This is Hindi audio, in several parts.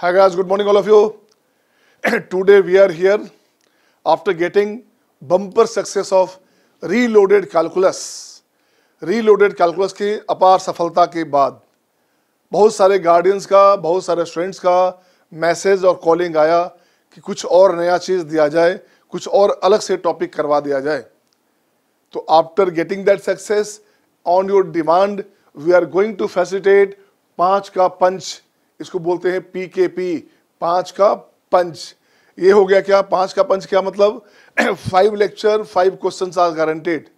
Hi guys, good morning all of you. Today we are here after getting bumper success of reloaded calculus. Reloaded calculus की अपार सफलता के बाद बहुत सारे guardians का बहुत सारे students का message और calling आया कि कुछ और नया चीज़ दिया जाए कुछ और अलग से topic करवा दिया जाए तो after getting that success on your demand we are going to facilitate पाँच का पंच इसको बोलते हैं पी के पी पांच का पंच ये हो गया क्या पांच का पंच क्या मतलब five lecture five question are guaranteed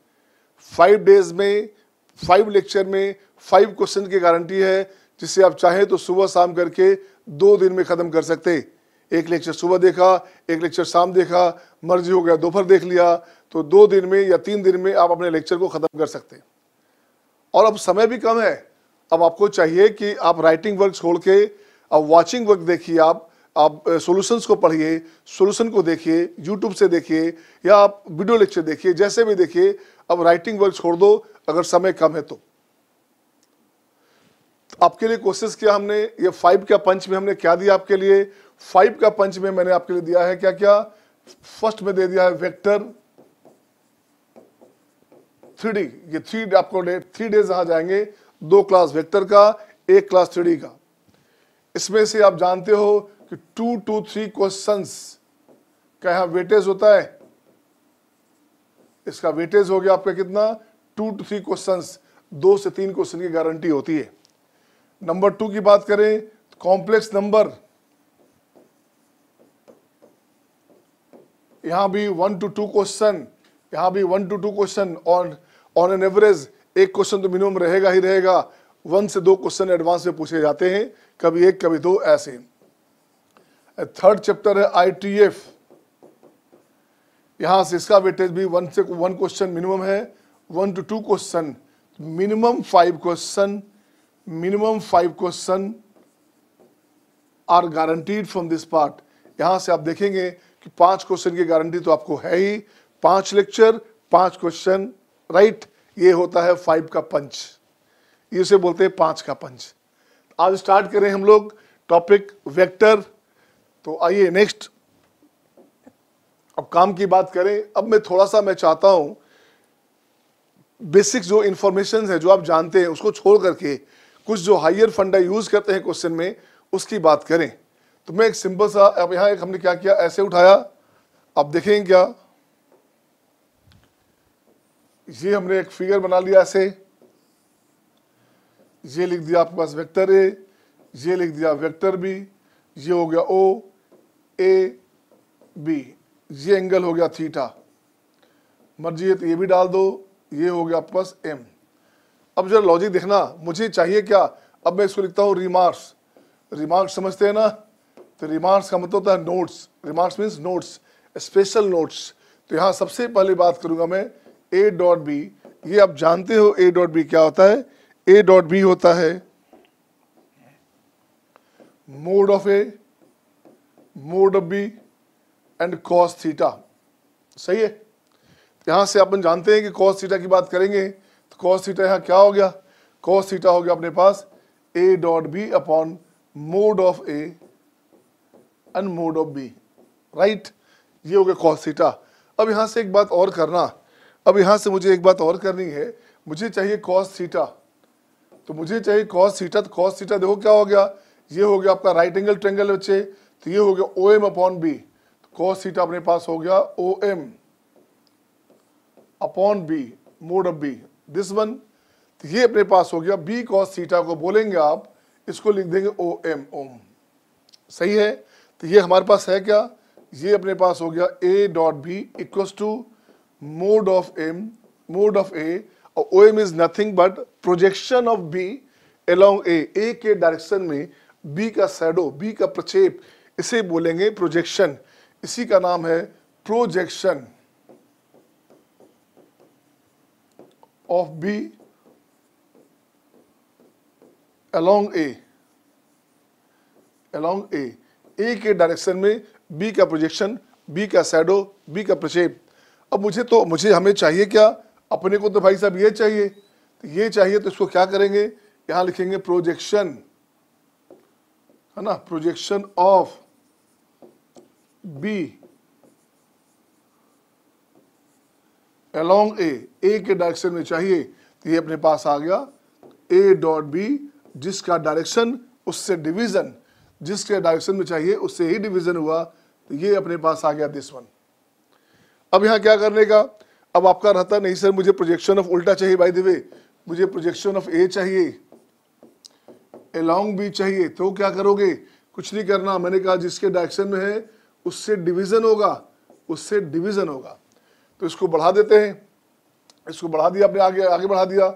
five days में फाइव लेक्चर में फाइव क्वेश्चन की गारंटी है जिससे आप चाहें तो सुबह शाम करके दो दिन में ख़त्म कर सकते एक लेक्चर सुबह देखा एक लेक्चर शाम देखा मर्जी हो गया दोपहर देख लिया तो दो दिन में या तीन दिन में आप अपने लेक्चर को ख़त्म कर सकते और अब समय भी कम है अब आपको चाहिए कि आप राइटिंग वर्क छोड़ के अब वॉचिंग वर्क देखिए आप आप सॉल्यूशंस को पढ़िए सॉल्यूशन को देखिए यूट्यूब से देखिए या आप वीडियो लेक्चर देखिए जैसे भी देखिए अब राइटिंग वर्क छोड़ दो अगर समय कम है तो आपके लिए कोशिश किया हमने ये फाइव का पंच में हमने क्या दिया आपके लिए फाइव का पंच में मैंने आपके लिए दिया है क्या क्या फर्स्ट में दे दिया है वेक्टर थ्री ये थ्री आपको थ्री डेज यहां जाएंगे दो क्लास वेक्टर का एक क्लास थ्री का इसमें से आप जानते हो कि टू टू थ्री क्वेश्चन का यहां वेटेज होता है इसका वेटेज हो गया आपका कितना टू टू थ्री क्वेश्चन दो से तीन क्वेश्चन की गारंटी होती है नंबर टू की बात करें कॉम्प्लेक्स नंबर यहां भी वन टू टू क्वेश्चन यहां भी one two two question on on an average एक क्वेश्चन तो मिनिमम रहेगा ही रहेगा वन से दो क्वेश्चन एडवांस में पूछे जाते हैं कभी एक कभी दो ऐसे थर्ड चैप्टर है आईटीएफ यहां से इसका वेटेज भी वन से वन क्वेश्चन मिनिमम है one two two question minimum five question minimum five question are guaranteed from this part यहां से आप देखेंगे कि पांच क्वेश्चन की गारंटी तो आपको है ही पांच लेक्चर पांच क्वेश्चन राइट ये होता है फाइव का पंच इसे बोलते हैं पांच का पंच आज स्टार्ट करें हम लोग टॉपिक वेक्टर तो आइए नेक्स्ट अब काम की बात करें अब मैं थोड़ा सा मैं चाहता हूं बेसिक जो इंफॉर्मेशन है जो आप जानते हैं उसको छोड़ करके कुछ जो हायर फंडा यूज करते हैं क्वेश्चन में उसकी बात करें तो मैं एक सिंपल सा अब यहां एक हमने क्या किया ऐसे उठाया आप देखेंगे क्या ये हमने एक फिगर बना लिया ऐसे ये लिख दिया आपके पास वेक्टर ए ये लिख दिया वेक्टर बी ये हो गया ओ ए बी ये एंगल हो गया थीटा मर्जी है तो ये भी डाल दो ये हो गया आपके पास एम अब जरा लॉजिक देखना मुझे चाहिए क्या अब मैं इसको लिखता हूँ रिमार्क्स रिमार्क्स समझते हैं ना तो रिमार्क्स का मतलब होता है notes remarks means notes special notes तो यहाँ सबसे पहले बात करूँगा मैं ए डॉट बी ये आप जानते हो ए डॉट बी क्या होता है ए डॉट बी होता है mode of A mode of B and cos theta सही है यहां से अपन जानते हैं कि कॉस थीटा की बात करेंगे तो कॉस थीटा यहां क्या हो गया कॉस थीटा हो गया अपने पास A dot B upon mod of A and mod of B right ये हो गया कॉस थीटा अब यहां से एक बात और करना अब यहां से मुझे एक बात और करनी है मुझे चाहिए कॉस थीटा तो मुझे चाहिए कॉस सीटा तो कॉस सीटा देखो क्या हो गया ये हो गया आपका राइट एंगल ट्रेंगल बच्चे तो ये हो गया ओ एम अपॉन बी तो कॉस सीटा अपने पास हो गया O M upon B mod of B this one तो ये अपने पास हो गया बी कॉस सीटा को बोलेंगे आप इसको लिख देंगे ओ एम ओम सही है तो ये हमारे पास है क्या ये अपने पास हो गया ए dot B equals to mod of M mod of A OM is nothing but projection of B along A A के डायरेक्शन में बी का सैडो बी का प्रक्षेप इसे बोलेंगे प्रोजेक्शन इसी का नाम है projection of B along A along A A के डायरेक्शन में बी का प्रोजेक्शन बी का सैडो बी का प्रक्षेप अब मुझे तो मुझे हमें चाहिए क्या अपने को तो भाई साहब ये चाहिए तो ये चाहिए तो इसको क्या करेंगे यहां लिखेंगे प्रोजेक्शन है ना projection of B along A A के डायरेक्शन में चाहिए तो ये अपने पास आ गया ए डॉट बी जिसका डायरेक्शन उससे डिवीजन जिसके डायरेक्शन में चाहिए उससे ही डिवीजन हुआ तो ये अपने पास आ गया दिस वन अब यहां क्या करने का अब आपका रहता नहीं सर मुझे प्रोजेक्शन ऑफ उल्टा चाहिए बाई द वे मुझे प्रोजेक्शन ऑफ ए चाहिए एलोंग बी चाहिए तो क्या करोगे कुछ नहीं करना मैंने कहा जिसके डायरेक्शन में है उससे डिवीजन होगा उससे डिवीजन होगा तो इसको बढ़ा देते हैं इसको बढ़ा दिया आपने आगे आगे बढ़ा दिया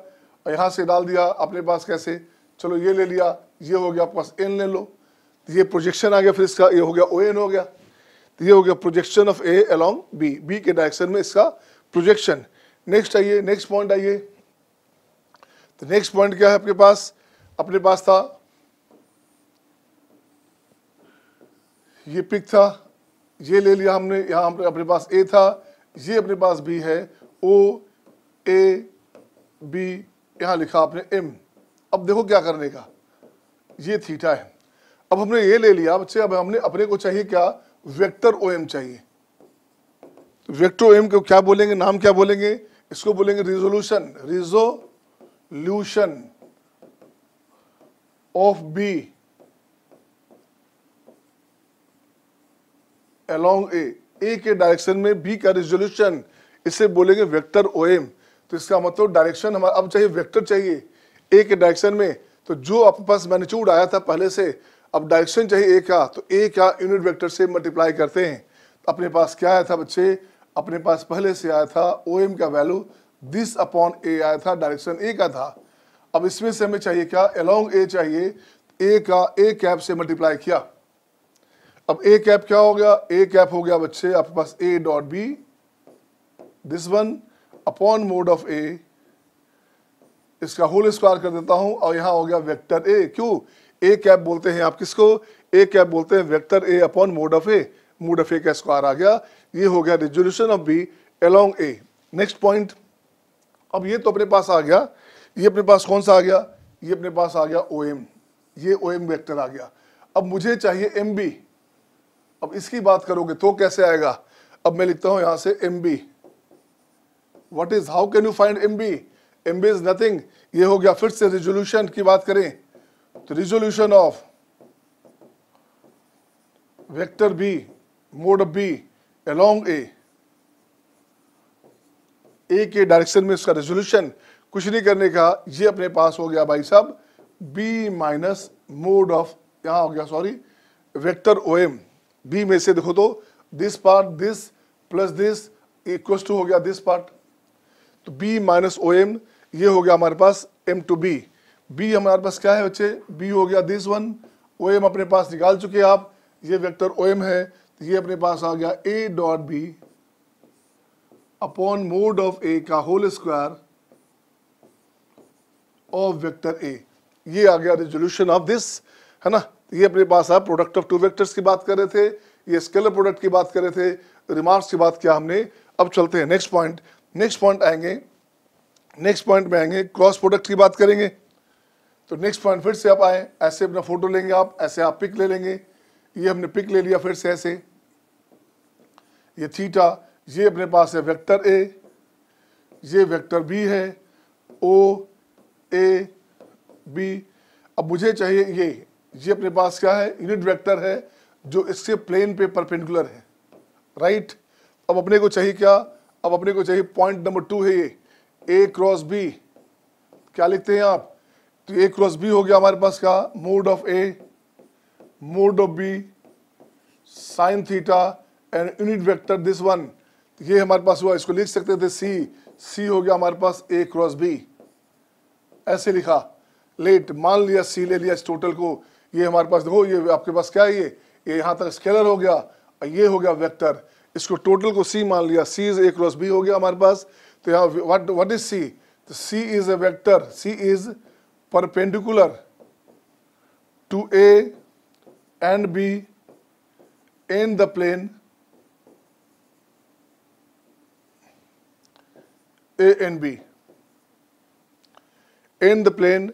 और यहाँ से डाल दिया अपने पास कैसे चलो ये ले लिया ये हो गया आपके पास एन ले लो तो ये प्रोजेक्शन आ गया फिर इसका ये हो गया ओ एन हो गया तो ये हो गया projection of A along B B के डायरेक्शन में इसका प्रोजेक्शन नेक्स्ट आइए नेक्स्ट पॉइंट आइए तो नेक्स्ट पॉइंट क्या है आपके पास अपने पास था ये पिक था ये ले लिया हमने यहां हम अपने पास ए था ये अपने पास बी है ओ ए बी यहां लिखा आपने एम अब देखो क्या करने का ये थीटा है अब हमने ये ले लिया बच्चे अब हमने अपने को चाहिए क्या वेक्टर ओ एम चाहिए वेक्टो एम को क्या बोलेंगे नाम क्या बोलेंगे इसको बोलेंगे resolution resolution of B along A A के डायरेक्शन में बी का रिजोल्यूशन इसे बोलेंगे वेक्टर ओ एम तो इसका मतलब डायरेक्शन हमारा अब चाहिए वेक्टर चाहिए ए के डायरेक्शन में तो जो आपके पास मैग्नीट्यूड आया था पहले से अब डायरेक्शन चाहिए ए का तो ए का यूनिट वेक्टर से मल्टीप्लाई करते हैं तो अपने पास क्या आया था बच्चे अपने पास पहले से आया था ओ एम का वैल्यू दिस अपॉन ए आया था डायरेक्शन ए का था अब इसमें से हमें चाहिए क्या अलोंग ए चाहिए ए का ए कैप से मल्टीप्लाई किया अब ए कैप क्या हो गया ए कैप हो गया बच्चे आपके पास A dot B this one upon mod of A इसका होल स्क्वायर कर देता हूं और यहां हो गया वेक्टर ए क्यों ए कैप बोलते हैं आप किसको ए कैप बोलते हैं vector A upon mod of A mod of A का स्क्वायर आ गया ये हो गया resolution of B along A next point अब ये तो अपने पास आ गया ये अपने पास कौन सा आ गया ये अपने पास आ गया ओ एम ये ओ एम वैक्टर आ गया अब मुझे चाहिए एम बी अब इसकी बात करोगे तो कैसे आएगा अब मैं लिखता हूं यहां से M B what is how can you find M B M B is nothing ये हो गया फिर से रिजोल्यूशन की बात करें तो resolution of vector B mod B along A A के डायरेक्शन में इसका रेजोल्यूशन कुछ नहीं करने का ये अपने पास हो गया भाई साहब बी माइनस मोड ऑफ यहां हो गया sorry vector O M B में से देखो तो this part this plus this equal to हो गया दिस पार्ट तो बी माइनस ओ एम ये हो गया हमारे पास एम टू बी बी हमारे पास क्या है बच्चे बी हो गया दिस वन ओ एम अपने पास निकाल चुके आप ये वेक्टर ओ एम है ये अपने पास आ गया ए dot B upon mod of A का whole square of vector A ये आ गया रेजोल्यूशन ऑफ दिस है ना ये अपने पास आया प्रोडक्ट ऑफ टू वेक्टर्स की बात कर रहे थे ये स्केलर प्रोडक्ट की बात कर रहे थे रिमार्क्स की बात किया हमने अब चलते हैं नेक्स्ट पॉइंट नेक्स्ट पॉइंट आएंगे नेक्स्ट पॉइंट में आएंगे क्रॉस प्रोडक्ट की बात करेंगे तो नेक्स्ट पॉइंट फिर से आप आए ऐसे अपना फोटो लेंगे आप ऐसे आप पिक ले लेंगे ये हमने पिक ले लिया फिर से ऐसे ये थीटा ये अपने पास है वेक्टर ए ये वेक्टर बी है ओ ए बी अब मुझे चाहिए ये ये अपने पास क्या है यूनिट वेक्टर है जो इससे प्लेन पे परपेंडिकुलर है राइट अब अपने को चाहिए क्या अब अपने को चाहिए पॉइंट नंबर टू है ये ए क्रॉस बी क्या लिखते हैं आप तो ए क्रॉस बी हो गया हमारे पास क्या mod of A mode of B sine theta and unit vector this one ये हमारे पास हुआ इसको लिख सकते थे सी सी हो गया हमारे पास ए क्रॉस बी ऐसे लिखा लेट मान लिया सी ले लिया इस टोटल को ये हमारे पास देखो ये आपके पास क्या है ये ये यहाँ तक स्केलर हो गया और ये हो गया वेक्टर इसको टोटल को सी मान लिया C is A cross B हो गया हमारे पास तो यहाँ वट वट इज सी तो C is A vector C is perpendicular to A and B in the plane A and B in the plane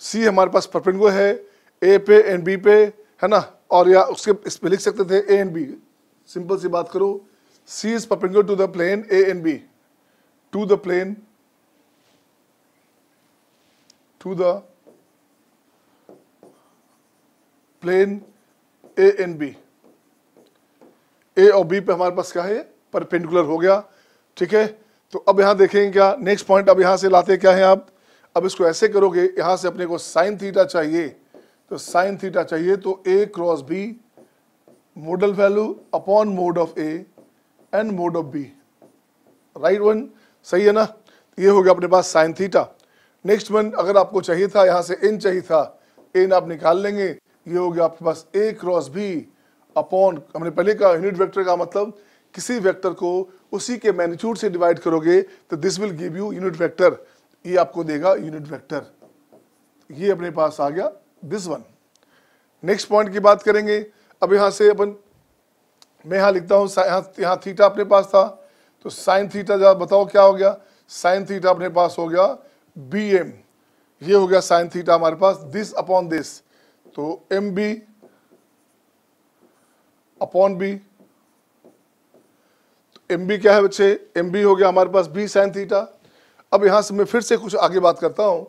C हमारे पास परपेंडिकुलर है ए पे एंड बी पे है ना और या उसके इस पे लिख सकते थे ए एंड बी सिंपल सी बात करो C is perpendicular to the plane A and B to the plane to the plane A and B A और बी पे हमारे पास क्या है परपेंडिकुलर हो गया ठीक है तो अब यहां देखें क्या नेक्स्ट पॉइंट अब यहां से लाते क्या है आप अब इसको ऐसे करोगे यहां से अपने को साइन थीटा चाहिए तो साइन थीटा चाहिए तो A cross B modal value upon mod of A and mod of B right one सही है ना ये हो गया अपने पास साइन थीटा नेक्स्ट वन अगर आपको चाहिए था यहां से एन चाहिए था एन आप निकाल लेंगे ये हो गया आपके पास ए क्रॉस बी अपॉन हमने पहले का यूनिट वेक्टर का मतलब किसी वेक्टर को उसी के मैग्नीट्यूड से डिवाइड करोगे तो this will give you unit vector ये आपको देगा यूनिट वेक्टर ये अपने पास आ गया दिस वन नेक्स्ट पॉइंट की बात करेंगे अब यहां से अपन मैं यहां लिखता हूं यहां यहां थीटा अपने पास था तो साइन थीटा जरा बताओ क्या हो गया साइन थीटा अपने पास हो गया बी एम ये हो गया साइन थीटा हमारे पास दिस अपॉन दिस तो M B upon B M B क्या है बच्चे एम बी हो गया हमारे पास बी साइन थीटा अब यहाँ से मैं फिर से कुछ आगे बात करता हूँ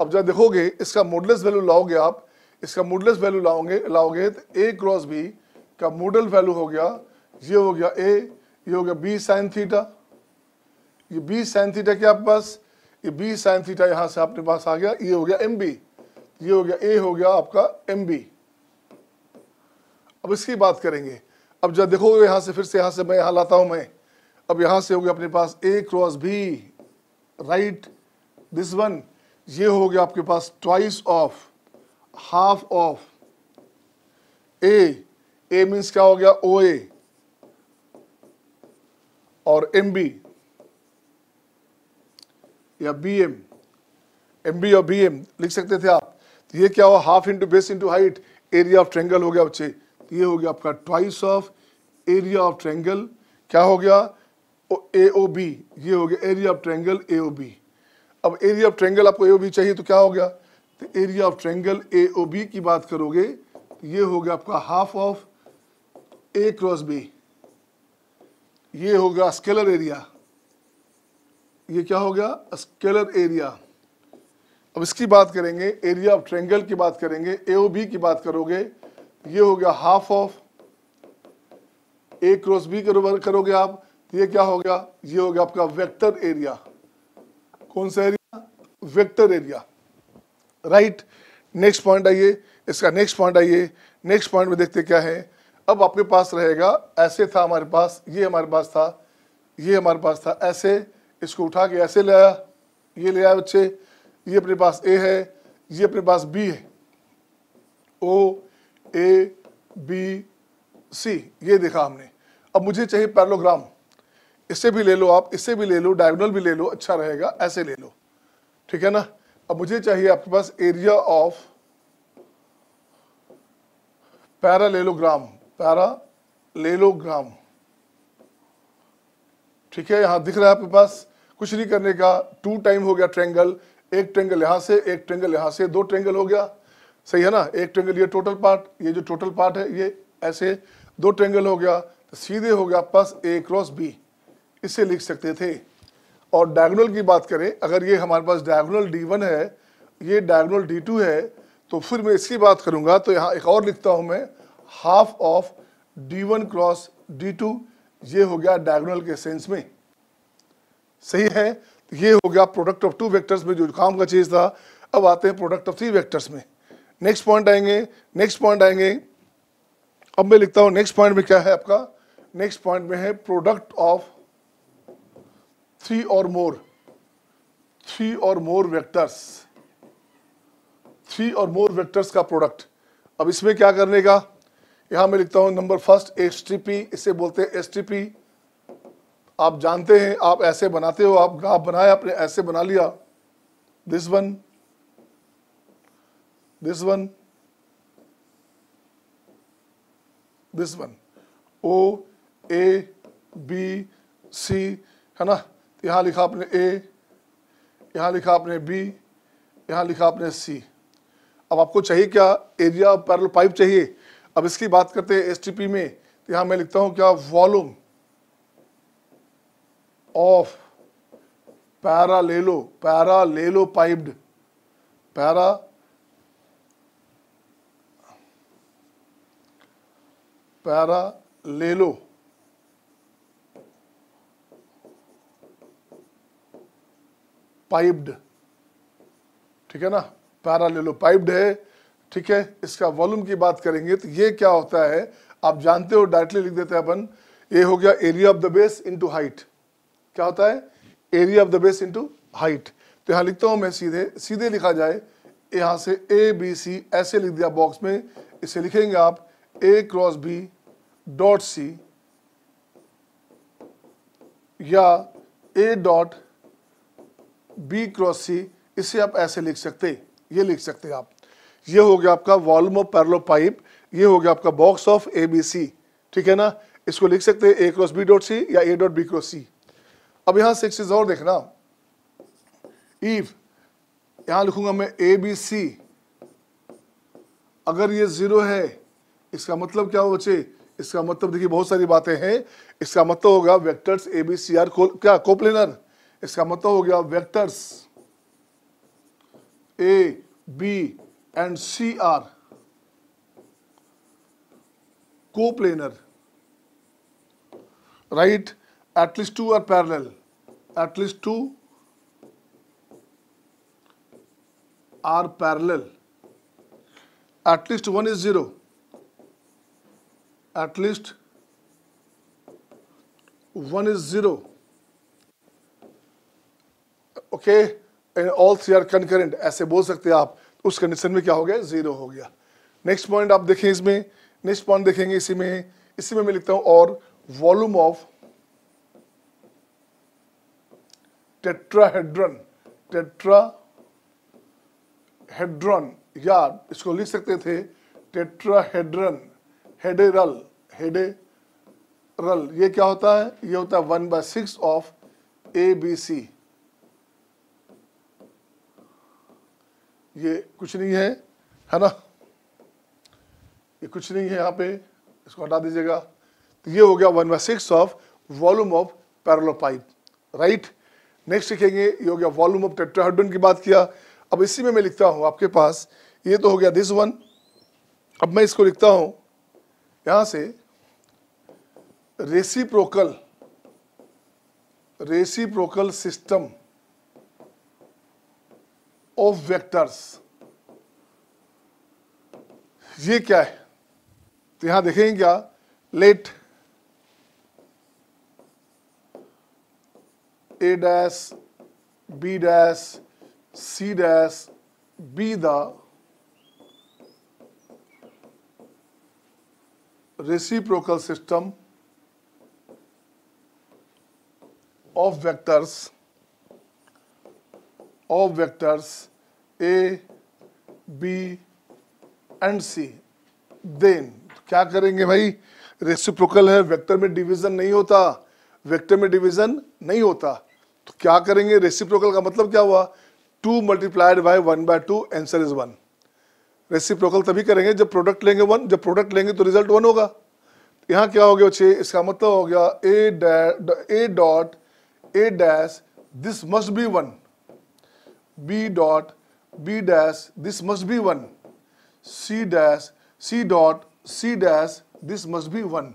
अब जब देखोगे इसका मोडलेस वैल्यू लाओगे आप इसका मोडलेस वैल्यू लाओगे लाओगे तो ए क्रॉस बी का मोडल वैल्यू हो गया ये हो गया ए ये हो गया बी साइन थीटा ये बी साइन थीटा क्या आपके पास ये बी साइन थीटा यहाँ से आपके पास आ गया ये हो गया एम बी ये हो गया ए हो गया आपका एम बी अब इसकी बात करेंगे अब जब देखोगे यहाँ से फिर से यहाँ से मैं यहाँ लाता हूँ मैं अब यहां से हो गया अपने पास A cross B right this one ये हो गया आपके पास twice of half of A A means क्या हो गया ओ ए और एम बी या बी एम एम बी और बी एम लिख सकते थे आप तो ये क्या हुआ half into base into height area of triangle हो गया बच्चे तो ये हो गया आपका twice of area of triangle क्या हो गया ए ओ बी ये हो गया area of triangle A O B अब एरिया ऑफ ट्रेंगल आपको ए ओ बी चाहिए तो क्या हो गया तो area of triangle A O B की बात करोगे तो ये हो गया आपका half of A cross B ये होगा स्केलर एरिया ये क्या हो गया स्केलर एरिया अब इसकी बात करेंगे एरिया ऑफ ट्रेंगल की बात करेंगे ए की बात करोगे ये हो गया half of A cross B करोगे आप तो ये क्या हो गया ये हो गया आपका वेक्टर एरिया कौन सा area vector area right next point आइए इसका नेक्स्ट पॉइंट आइए नेक्स्ट पॉइंट में देखते क्या है अब आपके पास रहेगा ऐसे था हमारे पास ये हमारे पास था ये हमारे पास था ऐसे इसको उठा के ऐसे ले आया ये ले आया बच्चे ये अपने पास ए है ये अपने पास बी है ओ ए बी सी ये देखा हमने अब मुझे चाहिए पैरलोग्राम इससे भी ले लो आप इससे भी ले लो डायगोनल भी ले लो अच्छा रहेगा ऐसे ले लो ठीक है ना अब मुझे चाहिए आपके पास area of parallelogram ठीक है यहाँ दिख रहा है आपके पास कुछ नहीं करने का टू टाइम हो गया ट्रेंगल एक ट्रेंगल यहां से एक ट्रेंगल यहां से दो ट्रेंगल हो गया सही है ना एक ट्रेंगल ये टोटल पार्ट ये जो टोटल पार्ट है ये ऐसे दो ट्रेंगल हो गया तो सीधे हो गया पास ए क्रॉस बी इसे लिख सकते थे और डायगोनल की बात करें अगर ये हमारे पास डायगोनल डी वन है ये डायगोनल डी टू है तो फिर मैं इसकी बात करूंगा तो यहाँ एक और लिखता हूँ मैं half of D one cross D two ये हो गया डायगोनल के सेंस में सही है ये हो गया प्रोडक्ट ऑफ टू वेक्टर्स में जो काम का चीज़ था अब आते हैं प्रोडक्ट ऑफ थ्री वेक्टर्स में नेक्स्ट पॉइंट आएंगे नेक्स्ट पॉइंट आएंगे अब मैं लिखता हूँ नेक्स्ट पॉइंट में क्या है आपका नेक्स्ट पॉइंट में है product of three or more three or more vectors three or more vectors का product अब इसमें क्या करने का यहां मैं लिखता हूं नंबर फर्स्ट एस इसे बोलते हैं एस आप जानते हैं आप ऐसे बनाते हो आप ग्राफ बनाया आपने ऐसे बना लिया this one this one this one O A B C है ना यहाँ लिखा आपने ए यहाँ लिखा आपने बी यहाँ लिखा आपने सी अब आपको चाहिए क्या एरिया पैरल पाइप चाहिए अब इसकी बात करते हैं एस में तो यहाँ मैं लिखता हूँ क्या volume of parallelepiped parallelepiped ठीक है ना पैरालेलो पाइप्ड है ठीक है इसका वॉल्यूम की बात करेंगे तो ये क्या होता है आप जानते हो डायरेक्टली लिख देते हैं अपन ये हो गया area of the base into height क्या होता है area of the base into height तो यहां लिखता हूं मैं सीधे सीधे लिखा जाए यहां से ए बी सी ऐसे लिख दिया बॉक्स में इसे लिखेंगे आप A cross B dot C या A dot B cross C इसे आप ऐसे लिख सकते ये लिख सकते आप ये हो गया आपका वॉल्यूम ऑफ पैरलो पाइप ये हो गया आपका box of A B C ठीक है ना इसको लिख सकते हैं A cross B dot C या ए डॉट बी क्रॉस सी अब यहां से एक चीज़ और देखना इफ यहां लिखूंगा मैं ए बी सी अगर ये ज़ीरो है इसका मतलब क्या हो बच्चे इसका मतलब देखिए बहुत सारी बातें हैं इसका मतलब होगा vectors A B C are क्या कोप्लेनर इसका मतलब हो गया vectors A B and C are coplanar right at least two are parallel at least two are parallel at least one is zero at least one is zero okay and all three are concurrent ऐसे बोल सकते हैं आप उस कंडीशन में क्या हो गया ज़ीरो हो गया नेक्स्ट पॉइंट आप देखें इसमें नेक्स्ट पॉइंट देखेंगे इसी में इसी में मैं लिखता हूं और वॉल्यूम ऑफ टेट्राहेड्रन टेट्राहेड्रन या इसको लिख सकते थे टेट्राहेड्रन हेडेरल हेडे रल ये क्या होता है ये होता है one by six of A B C ये कुछ नहीं है है ना ये कुछ नहीं है यहाँ पे इसको हटा दीजिएगा तो ये हो गया one by six of volume of pipe right next लिखेंगे ये हो गया वॉल्यूम ऑफ टेट्राहाइड्रोन की बात किया अब इसी में मैं लिखता हूँ आपके पास ये तो हो गया दिस वन अब मैं इसको लिखता हूँ यहाँ से reciprocal reciprocal system of vectors ये क्या है तो यहां देखेंगे क्या let A dash B dash C dash be the reciprocal system of vectors of vectors A, B and C. Then क्या करेंगे भाई रेसिप्रोकल है वेक्टर में डिवीजन नहीं होता वेक्टर में डिवीजन नहीं होता तो क्या करेंगे रेसिप्रोकल का मतलब क्या हुआ two multiplied by one by two answer is one reciprocal तभी करेंगे जब प्रोडक्ट लेंगे वन जब प्रोडक्ट लेंगे तो रिजल्ट वन होगा यहाँ क्या हो गया छः इसका मतलब हो गया ए dot A dash this must be one B dot B dash this must be one C dash C dot C dash this must be one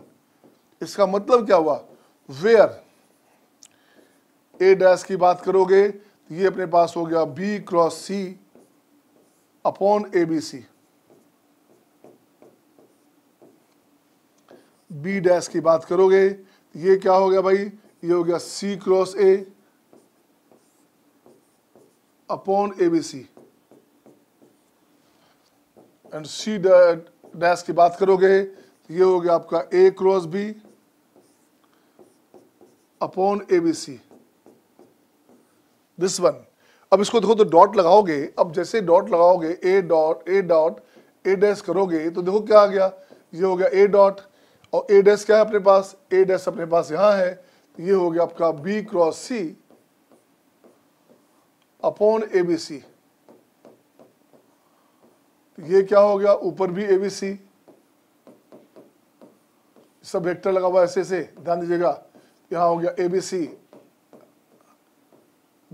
इसका मतलब क्या हुआ वेयर ए डैश की बात करोगे तो ये अपने पास हो गया B cross C upon A B C B dash की बात करोगे तो ये क्या हो गया भाई ये हो गया C cross A upon A and C dash dash की बात करोगे तो ये हो गया आपका A cross B upon A B C अब इसको देखो तो डॉट लगाओगे अब जैसे डॉट लगाओगे A dot A dot A dash करोगे तो देखो क्या आ गया ये हो गया ए डॉट और ए dash क्या है अपने पास ए dash अपने पास यहाँ है ये हो गया आपका B cross C upon A B C ये क्या हो गया ऊपर भी ए बी सी सब वेक्टर लगा हुआ ऐसे ऐसे ध्यान दीजिएगा यहां हो गया ए बी सी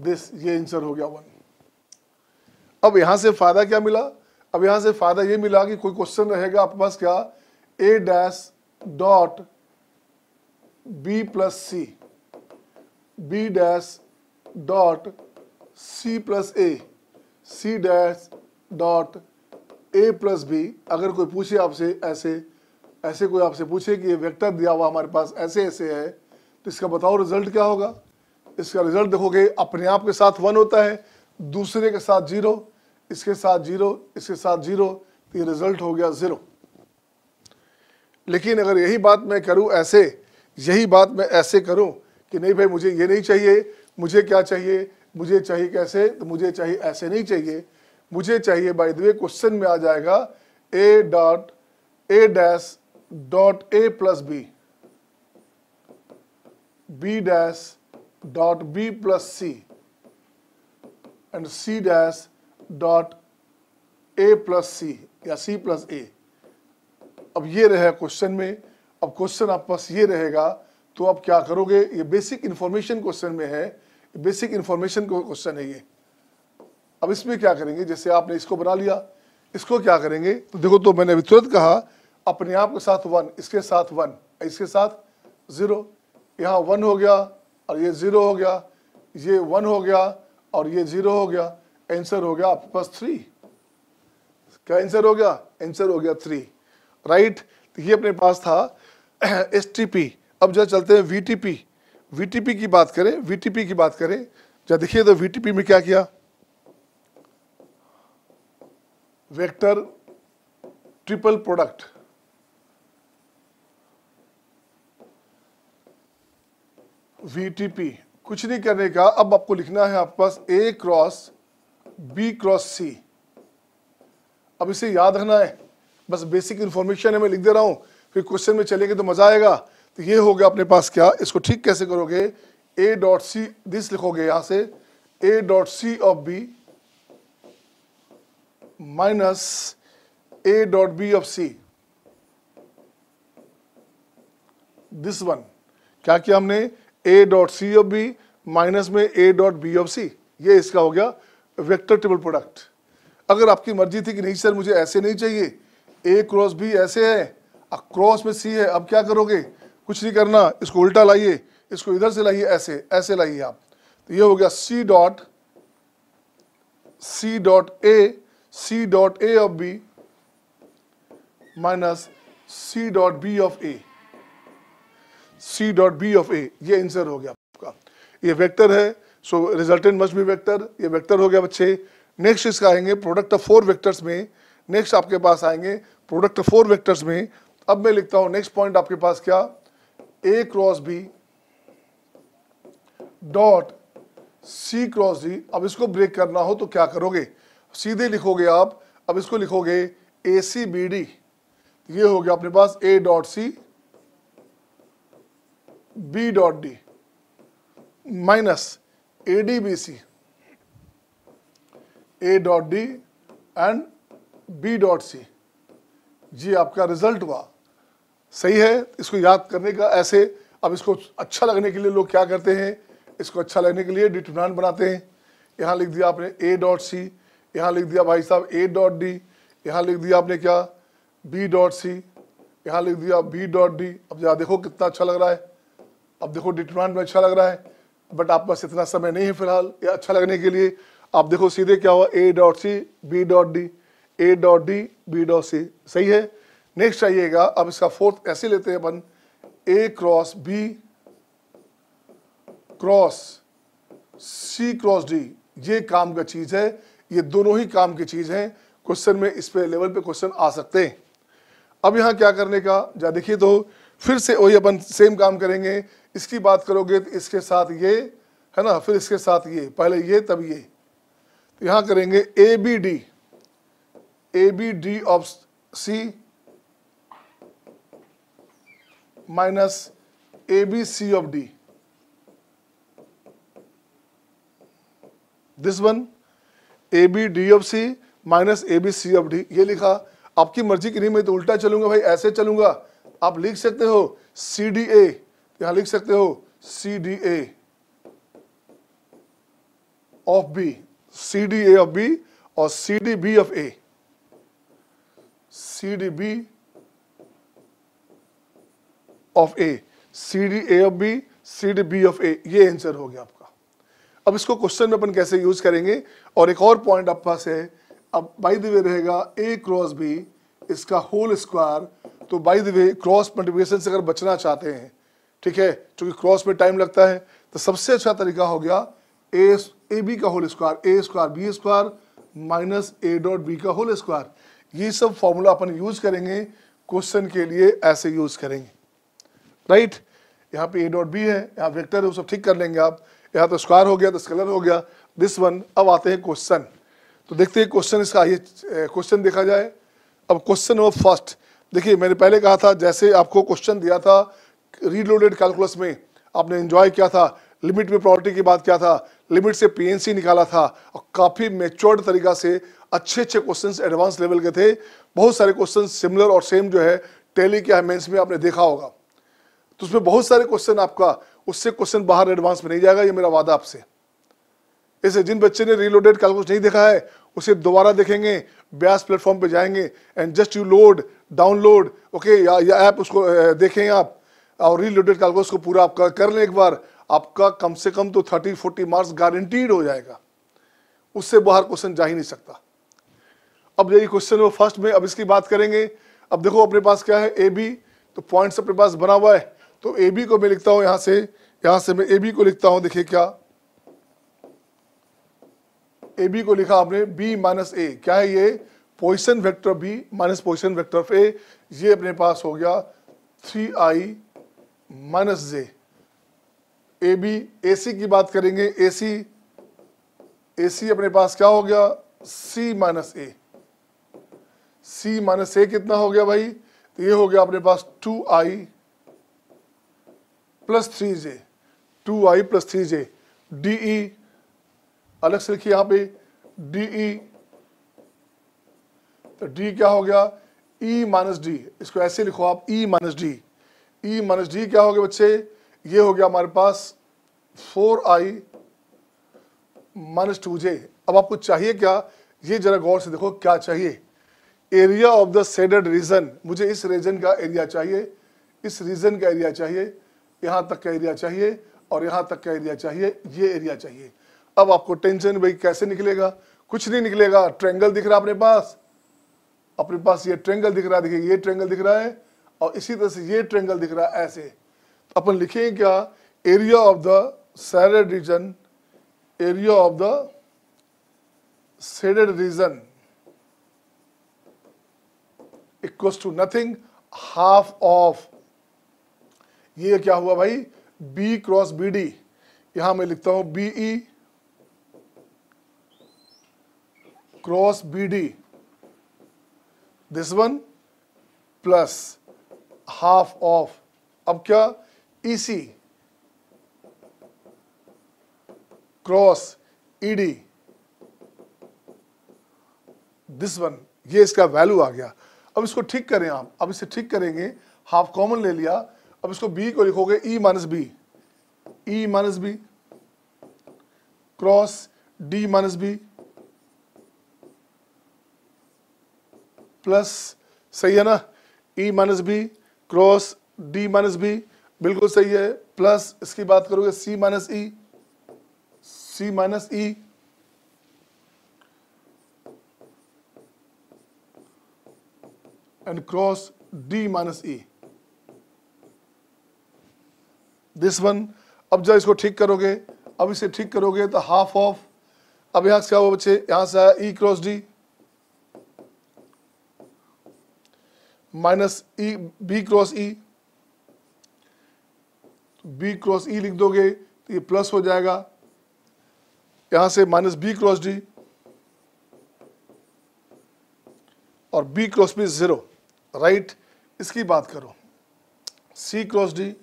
दिस ये आंसर हो गया वन अब यहां से फायदा क्या मिला अब यहां से फायदा ये मिला कि कोई क्वेश्चन रहेगा आपके पास क्या A dash dot B plus C B dash dot C plus A C dash dot A plus B अगर कोई पूछे आपसे ऐसे ऐसे कोई आपसे पूछे कि ये वेक्टर दिया हुआ हमारे पास ऐसे ऐसे है तो इसका बताओ रिजल्ट क्या होगा इसका रिजल्ट देखोगे अपने आप के साथ वन होता है दूसरे के साथ जीरो इसके साथ जीरो इसके साथ जीरो तो ये रिजल्ट हो गया ज़ीरो लेकिन अगर यही बात मैं करूं ऐसे यही बात मैं ऐसे करूं कि नहीं भाई मुझे ये नहीं चाहिए मुझे क्या चाहिए मुझे चाहिए कैसे तो मुझे चाहिए ऐसे नहीं चाहिए मुझे चाहिए बाय द वे क्वेश्चन में आ जाएगा ए dot A dash dot A plus B B dash dot B plus C and C dash dot A plus C या सी प्लस ए अब ये रहे क्वेश्चन में अब क्वेश्चन आप पास ये रहेगा तो आप क्या करोगे ये बेसिक इन्फॉर्मेशन क्वेश्चन में है बेसिक इंफॉर्मेशन का क्वेश्चन है ये अब इसमें क्या करेंगे जैसे आपने इसको बना लिया इसको क्या करेंगे तो देखो तो मैंने अभी तुरंत कहा अपने आप के साथ वन इसके साथ वन इसके साथ ज़ीरो यहाँ वन हो गया और ये ज़ीरो हो गया ये वन हो गया और ये ज़ीरो हो गया आंसर हो गया आपके पास थ्री क्या आंसर हो गया आंसर हो गया थ्री राइट तो ये अपने पास था एस अब जो चलते हैं वी वीटीपी की बात करें वीटीपी की बात करें जब देखिए तो वीटीपी में क्या किया वेक्टर ट्रिपल प्रोडक्ट वीटीपी कुछ नहीं करने का अब आपको लिखना है आपके पास ए क्रॉस बी क्रॉस सी अब इसे याद रखना है बस बेसिक इंफॉर्मेशन है मैं लिख दे रहा हूं फिर क्वेश्चन में चलेंगे तो मजा आएगा तो ये हो गया अपने पास क्या इसको ठीक कैसे करोगे ए डॉट सी दिस लिखोगे यहां से A dot C of B minus A dot B of C this one क्या किया हमने A dot C of B minus में A dot B of C ये इसका हो गया वेक्टर टेबल प्रोडक्ट अगर आपकी मर्जी थी कि नहीं सर मुझे ऐसे नहीं चाहिए ए क्रॉस बी ऐसे है क्रॉस में सी है अब क्या करोगे कुछ नहीं करना इसको उल्टा लाइए इसको इधर से लाइए ऐसे ऐसे लाइए आप तो ये हो गया C dot C dot A C dot A of B minus C dot B of A C dot B of A ये आंसर हो गया आपका ये वेक्टर है so resultant must be vector ये वेक्टर हो गया बच्चे नेक्स्ट इसका आएंगे प्रोडक्ट ऑफ फोर वेक्टर्स में नेक्स्ट आपके पास आएंगे प्रोडक्ट ऑफ फोर वेक्टर्स में अब मैं लिखता हूं नेक्स्ट पॉइंट आपके पास क्या A cross B dot C cross D अब इसको ब्रेक करना हो तो क्या करोगे सीधे लिखोगे आप अब इसको लिखोगे ए सी बी डी ये हो गया अपने पास A dot C B dot D minus A D B C A dot D and B dot C जी आपका रिजल्ट हुआ सही है इसको याद करने का ऐसे अब इसको अच्छा लगने के लिए लोग क्या करते हैं इसको अच्छा लगने के लिए डिटर्मिनेंट बनाते हैं यहाँ लिख दिया आपने ए डॉट सी यहाँ लिख दिया भाई साहब ए डॉट डी यहाँ लिख दिया आपने क्या बी डॉट सी यहाँ लिख दिया बी डॉट डी अब जरा देखो कितना अच्छा लग रहा है अब देखो डिटर्मिनेंट में अच्छा लग रहा है बट आप पास इतना समय नहीं है फिलहाल ये अच्छा लगने के लिए आप देखो सीधे क्या हुआ A dot C B dot D A dot D B dot C सही है नेक्स्ट आइएगा अब इसका फोर्थ ऐसे लेते हैं अपन A cross B cross C cross D ये काम का चीज़ है ये दोनों ही काम की चीज़ है क्वेश्चन में इस पे लेवल पे क्वेश्चन आ सकते हैं अब यहाँ क्या करने का जा देखिए तो फिर से वही अपन सेम काम करेंगे इसकी बात करोगे तो इसके साथ ये है ना फिर इसके साथ ये पहले ये तब ये तो यहां करेंगे A B D A B D of C minus A B C of D this one A B D of C minus A B C of D ये लिखा आपकी मर्जी की नहीं मैं तो उल्टा चलूंगा भाई ऐसे चलूंगा आप लिख सकते हो सी डी ए यहां लिख सकते हो C D A of B C D A of B और C D B of A C D B of A C D A of B C D B of A ये आंसर हो गया आपका अब इसको क्वेश्चन में अपन कैसे यूज करेंगे और एक और पॉइंट आपके पास है अब बाई द वे रहेगा ए क्रॉस बी इसका होल स्क्वायर तो by the way cross multiplication से अगर बचना चाहते हैं ठीक है क्योंकि क्रॉस में टाइम लगता है तो सबसे अच्छा तरीका हो गया ए ए बी का whole square A square B square minus A dot B का होल स्क्वायर ये सब फॉर्मूला अपन यूज करेंगे क्वेश्चन के लिए ऐसे यूज करेंगे राइट यहाँ पे ए डॉट बी है यहाँ वेक्टर है वो सब ठीक कर लेंगे आप यहाँ तो स्क्वायर हो गया तो स्कलर हो गया दिस वन अब आते हैं क्वेश्चन तो देखते हैं क्वेश्चन इसका आइए क्वेश्चन देखा जाए अब क्वेश्चन ऑफ फर्स्ट देखिए मैंने पहले कहा था जैसे आपको क्वेश्चन दिया था रीलोडेड कैलकुलस में आपने इंजॉय किया था लिमिट में प्रॉपर्टी की बात किया था लिमिट से पीएनसी निकाला था और काफ़ी मेच्योर्ड तरीका से अच्छे अच्छे क्वेश्चन एडवांस लेवल के थे बहुत सारे क्वेश्चन सिमिलर और सेम जो है टेली के मेन्स में आपने देखा होगा तो उसमें बहुत सारे क्वेश्चन आपका उससे क्वेश्चन बाहर एडवांस में नहीं जाएगा ये मेरा वादा आपसे ऐसे जिन बच्चे ने रीलोडेड कैलकुलस नहीं देखा है उसे दोबारा देखेंगे ब्यास प्लेटफॉर्म पे जाएंगे and just you load download okay या ऐप उसको देखें आप और रिलोडेड कालकोस को पूरा आपका कर लें एक बार आपका कम से कम तो थर्टी फोर्टी मार्क्स गारंटीड हो जाएगा उससे बाहर क्वेश्चन जा ही नहीं सकता अब यही क्वेश्चन वो फर्स्ट में अब इसकी बात करेंगे अब देखो अपने पास क्या है ए बी तो पॉइंट्स अपने पास बना हुआ है तो ए बी को मैं लिखता हूं यहां से यहां से मैं ए बी को लिखता हूं देखिए क्या ए बी को लिखा आपने बी माइनस ए क्या है ये position vector B minus position vector A ये अपने पास हो गया three I minus J A B A C की बात करेंगे ए सी ए सी अपने पास क्या हो गया सी माइनस ए सी माइनस ए कितना हो गया भाई तो ये हो गया अपने पास two I plus three J two I plus three J D E अलग से लिखिए यहां पे डी ई तो डी क्या हो गया ई माइनस डी इसको ऐसे लिखो आप E minus D E minus D क्या हो गया बच्चे ये हो गया हमारे पास four I minus two J अब आपको चाहिए क्या ये जरा गौर से देखो क्या चाहिए area of the shaded region मुझे इस रीजन का एरिया चाहिए इस रीजन का एरिया चाहिए यहाँ तक का एरिया चाहिए और यहाँ तक का एरिया चाहिए ये एरिया चाहिए अब आपको टेंशन भाई कैसे निकलेगा कुछ नहीं निकलेगा ट्रेंगल दिख रहा अपने पास अपने पास ये ट्रेंगल दिख रहा देखिए ये ट्रेंगल दिख रहा है और इसी तरह से ये ट्रेंगल दिख रहा है ऐसे तो अपन लिखेंगे क्या area of the shaded region area of the shaded region equal to nothing half of ये क्या हुआ भाई बी क्रॉस बी डी यहां मैं लिखता हूं BE E cross B D this one plus half of अब क्या E C cross E D this one ये इसका वैल्यू आ गया अब इसको ठीक करें आप अब इसे ठीक करेंगे हाफ कॉमन ले लिया अब इसको बी को लिखोगे E minus B E minus B cross D minus B plus सही है ना E minus B cross D minus B बिल्कुल सही है प्लस इसकी बात करोगे C minus E C minus E and cross D minus E this one अब जब इसको ठीक करोगे अब इसे ठीक करोगे तो हाफ ऑफ अब यहां से क्या हुआ बच्चे यहां से आया E cross D minus E B cross E B cross E लिख दोगे तो ये प्लस हो जाएगा यहां से माइनस बी क्रॉस डी और B cross B zero right इसकी बात करो C cross D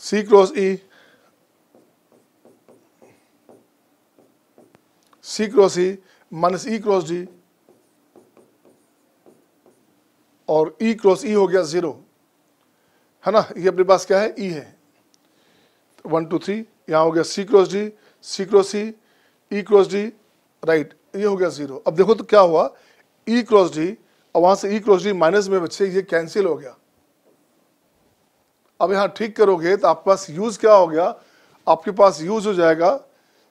C cross E, C cross E minus E cross D और E क्रॉस E हो गया ज़ीरो है ना ये अपने पास क्या है E है वन टू थ्री यहां हो गया C cross D C cross E E cross D right ये हो गया ज़ीरो अब देखो तो क्या हुआ E क्रॉस D और वहां से E क्रॉस D माइनस में बच्चे ये कैंसिल हो गया अब यहाँ ठीक करोगे तो आपके पास यूज़ क्या हो गया आपके पास यूज़ हो जाएगा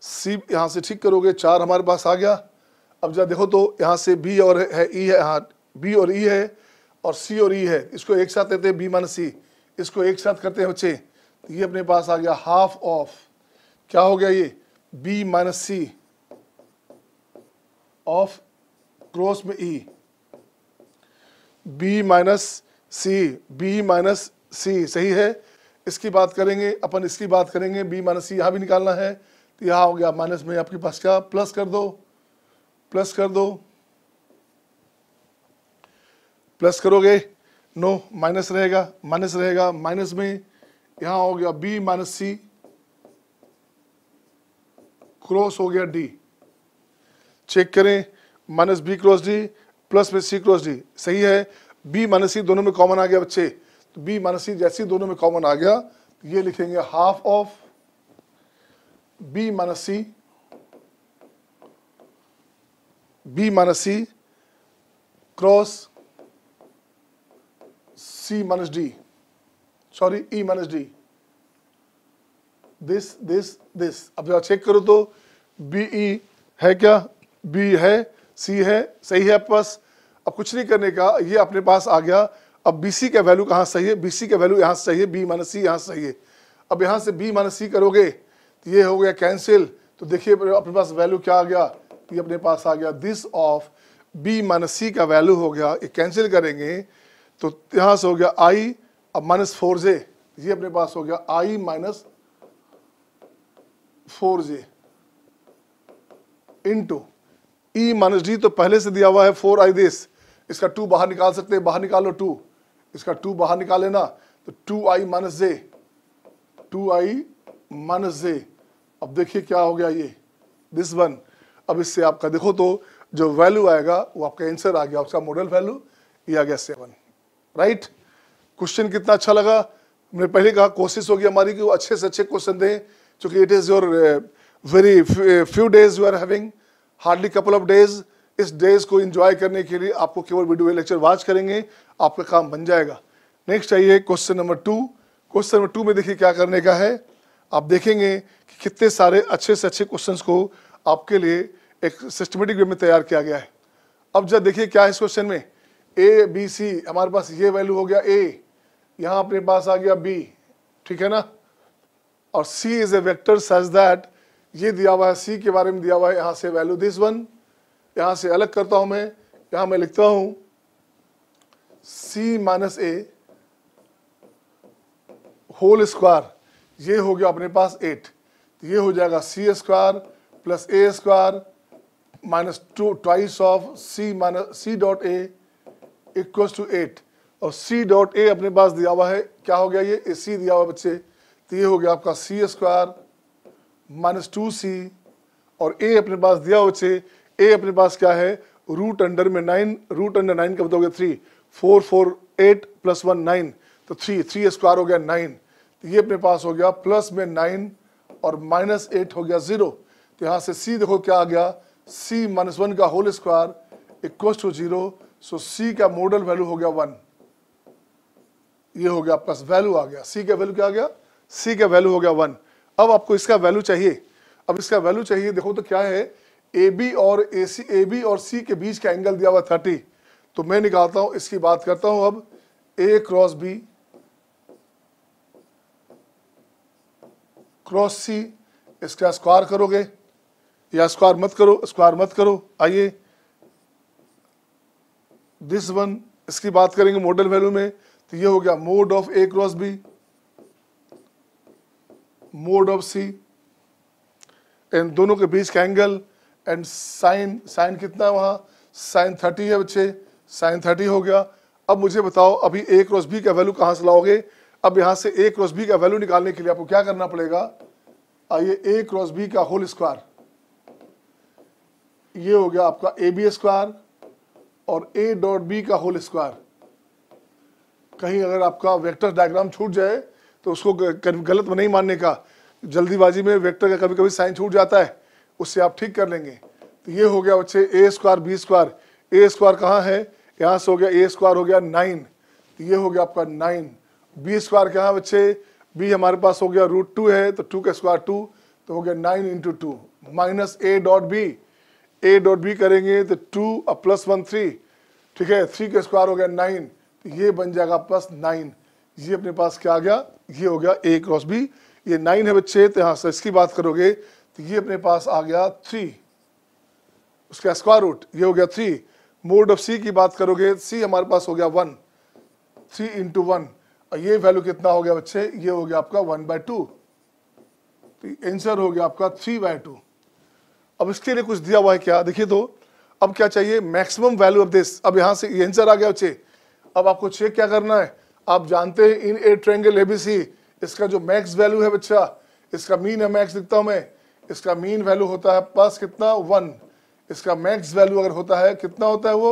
सी यहाँ से ठीक करोगे चार हमारे पास आ गया अब जरा देखो तो यहाँ से बी और है ई e है यहाँ बी और ई e है और सी और ई e है इसको एक साथ लेते हैं बी माइनस सी इसको एक साथ करते हैं बच्चे तो ये अपने पास आ गया हाफ ऑफ क्या हो गया ये B minus C of cross में E B minus C B minus C सही है इसकी बात करेंगे अपन इसकी बात करेंगे बी माइनस सी यहाँ भी निकालना है तो यहाँ हो गया माइनस में आपके पास क्या प्लस कर दो प्लस कर दो प्लस करोगे नो माइनस रहेगा माइनस रहेगा माइनस में यहाँ हो गया बी माइनस सी क्रॉस हो गया डी चेक करें minus B cross D plus में सी क्रॉस डी सही है बी माइनस सी दोनों में कॉमन आ गया बच्चे तो बी माइनस सी जैसे दोनों में कॉमन आ गया तो ये लिखेंगे half of B minus C B minus C cross C minus D sorry E minus D this this this अब जरा चेक करो तो बी ई e है क्या बी है सी है सही है आपके पास अब कुछ नहीं करने का ये अपने पास आ गया अब बी सी का वैल्यू कहाँ सही है बी सी का वैल्यू यहाँ सही है बी माइनस सी यहाँ सही है अब यहाँ से बी माइनस सी करोगे तो ये हो गया कैंसिल तो देखिए अपने पास वैल्यू क्या आ गया ये अपने पास आ गया this of B minus C का वैल्यू हो गया ये कैंसिल करेंगे तो यहाँ से हो गया आई अब माइनस फोर जे ये अपने पास हो गया I minus four J into E minus D तो पहले से दिया हुआ है फोर आई दिस इसका टू बाहर निकाल सकते हैं बाहर निकालो टू इसका टू बाहर निकाले ना तो two I minus J two I minus J अब देखिए क्या हो गया ये दिस वन अब इससे आपका देखो तो जो वैल्यू आएगा वो आपका आंसर आ गया उसका मॉडल वैल्यू ये आ गया सेवन राइट क्वेश्चन कितना अच्छा लगा मैंने पहले कहा कोशिश होगी हमारी कि वो अच्छे से अच्छे क्वेश्चन दें चूँकि it is your very few days you are having hardly couple of days इस डेज को इंजॉय करने के लिए आपको केवल वीडियो लेक्चर वॉच करेंगे आपका काम बन जाएगा नेक्स्ट चाहिए question number two question number two में देखिए क्या करने का है आप देखेंगे कि कितने सारे अच्छे से अच्छे क्वेश्चंस को आपके लिए एक सिस्टमेटिक वे में तैयार किया गया है अब जब देखिए क्या है इस क्वेश्चन में ए बी सी हमारे पास ये वैल्यू हो गया ए यहाँ अपने पास आ गया बी ठीक है ना और C is a vector such that ये दिया हुआ है सी के बारे में दिया हुआ है यहाँ से वैल्यू दिस वन यहां से अलग करता हूं मैं यहां मैं लिखता हूं C minus A whole square ये हो गया अपने पास एट तो ये हो जाएगा C square plus A square minus two twice of C minus C dot A equal to eight और सी डॉट ए अपने पास दिया हुआ है क्या हो गया ये ए सी दिया हुआ बच्चे तो ये हो गया आपका C square minus two C और ए अपने पास दिया हुआ बच्चे ए अपने पास क्या है रूट अंडर में नाइन रूट अंडर नाइन का मतलब three four four eight plus one nine तो थ्री थ्री स्क्वायर हो गया नाइन तो ये अपने पास हो गया प्लस में नाइन और माइनस एट हो गया ज़ीरो तो यहाँ से सी देखो क्या आ गया सी माइनस वन का whole square equal to zero so C का मॉडल वैल्यू हो गया वन ये हो गया आपका वैल्यू आ गया सी का वैल्यू क्या आ गया सी का वैल्यू हो गया वन अब आपको इसका वैल्यू चाहिए अब इसका वैल्यू चाहिए देखो तो क्या है ए बी और ए सी ए बी और सी के बीच का एंगल दिया हुआ थर्टी तो मैं निकालता हूं इसकी बात करता हूं अब A cross B cross C इसका स्क्वायर करोगे या स्क्वायर मत करो स्क्वायर मत करो आइए दिस वन इसकी बात करेंगे मॉडल वैल्यू में तो ये हो गया mod of A cross B mod of C इन दोनों के बीच का एंगल एंड साइन साइन कितना है वहाँ साइन थर्टी है बच्चे साइन थर्टी हो गया अब मुझे बताओ अभी ए क्रॉस बी का वैल्यू कहाँ से लाओगे अब यहाँ से ए क्रॉस बी का वैल्यू निकालने के लिए आपको क्या करना पड़ेगा आइए ए क्रॉस बी का होल स्क्वायर ये हो गया आपका ए बी स्क्वायर और ए डॉट बी का होल स्क्वायर कहीं अगर आपका वेक्टर डायग्राम छूट जाए तो उसको गलत नहीं मानने का जल्दीबाजी में वेक्टर का कभी कभी साइन छूट जाता है उससे आप ठीक कर लेंगे तो ये हो गया बच्चे A square B square A square कहाँ है यहाँ से हो गया ए स्क्वायर हो गया नाइन तो ये हो गया आपका नाइन बी स्क्वायर कहाँ बच्चे बी हमारे पास हो गया रूट टू है तो टू का स्क्वायर टू तो हो गया nine into two minus A dot B A dot B करेंगे तो टू और प्लस वन थ्री ठीक है थ्री का स्क्वायर हो गया नाइन तो ये बन जाएगा प्लस नाइन ये अपने पास क्या आ गया ये हो गया ए क्रॉस बी ये नाइन है बच्चे तो यहाँ से इसकी बात करोगे तो ये अपने पास आ गया थ्री उसका स्क्वायर रूट ये हो गया थ्री मोड ऑफ सी की बात करोगे सी हमारे पास हो गया वन थ्री इंटू वन और ये वैल्यू कितना हो गया बच्चे ये हो गया आपका वन बाय टू तो एंसर हो गया आपका थ्री बाय टू अब इसके लिए कुछ दिया हुआ है क्या देखिए तो अब क्या चाहिए मैक्सिमम वैल्यू ऑफ दिस अब यहाँ से एंसर आ गया बच्चे अब आपको चेक क्या करना है आप जानते हैं इन ए ट्रेंगल एबीसी इसका जो मैक्स वैल्यू है बच्चा इसका मीन है मैक्स दिखता हूँ मैं इसका मीन वैल्यू होता है प्लस कितना वन इसका मैक्स वैल्यू अगर होता है कितना होता है वो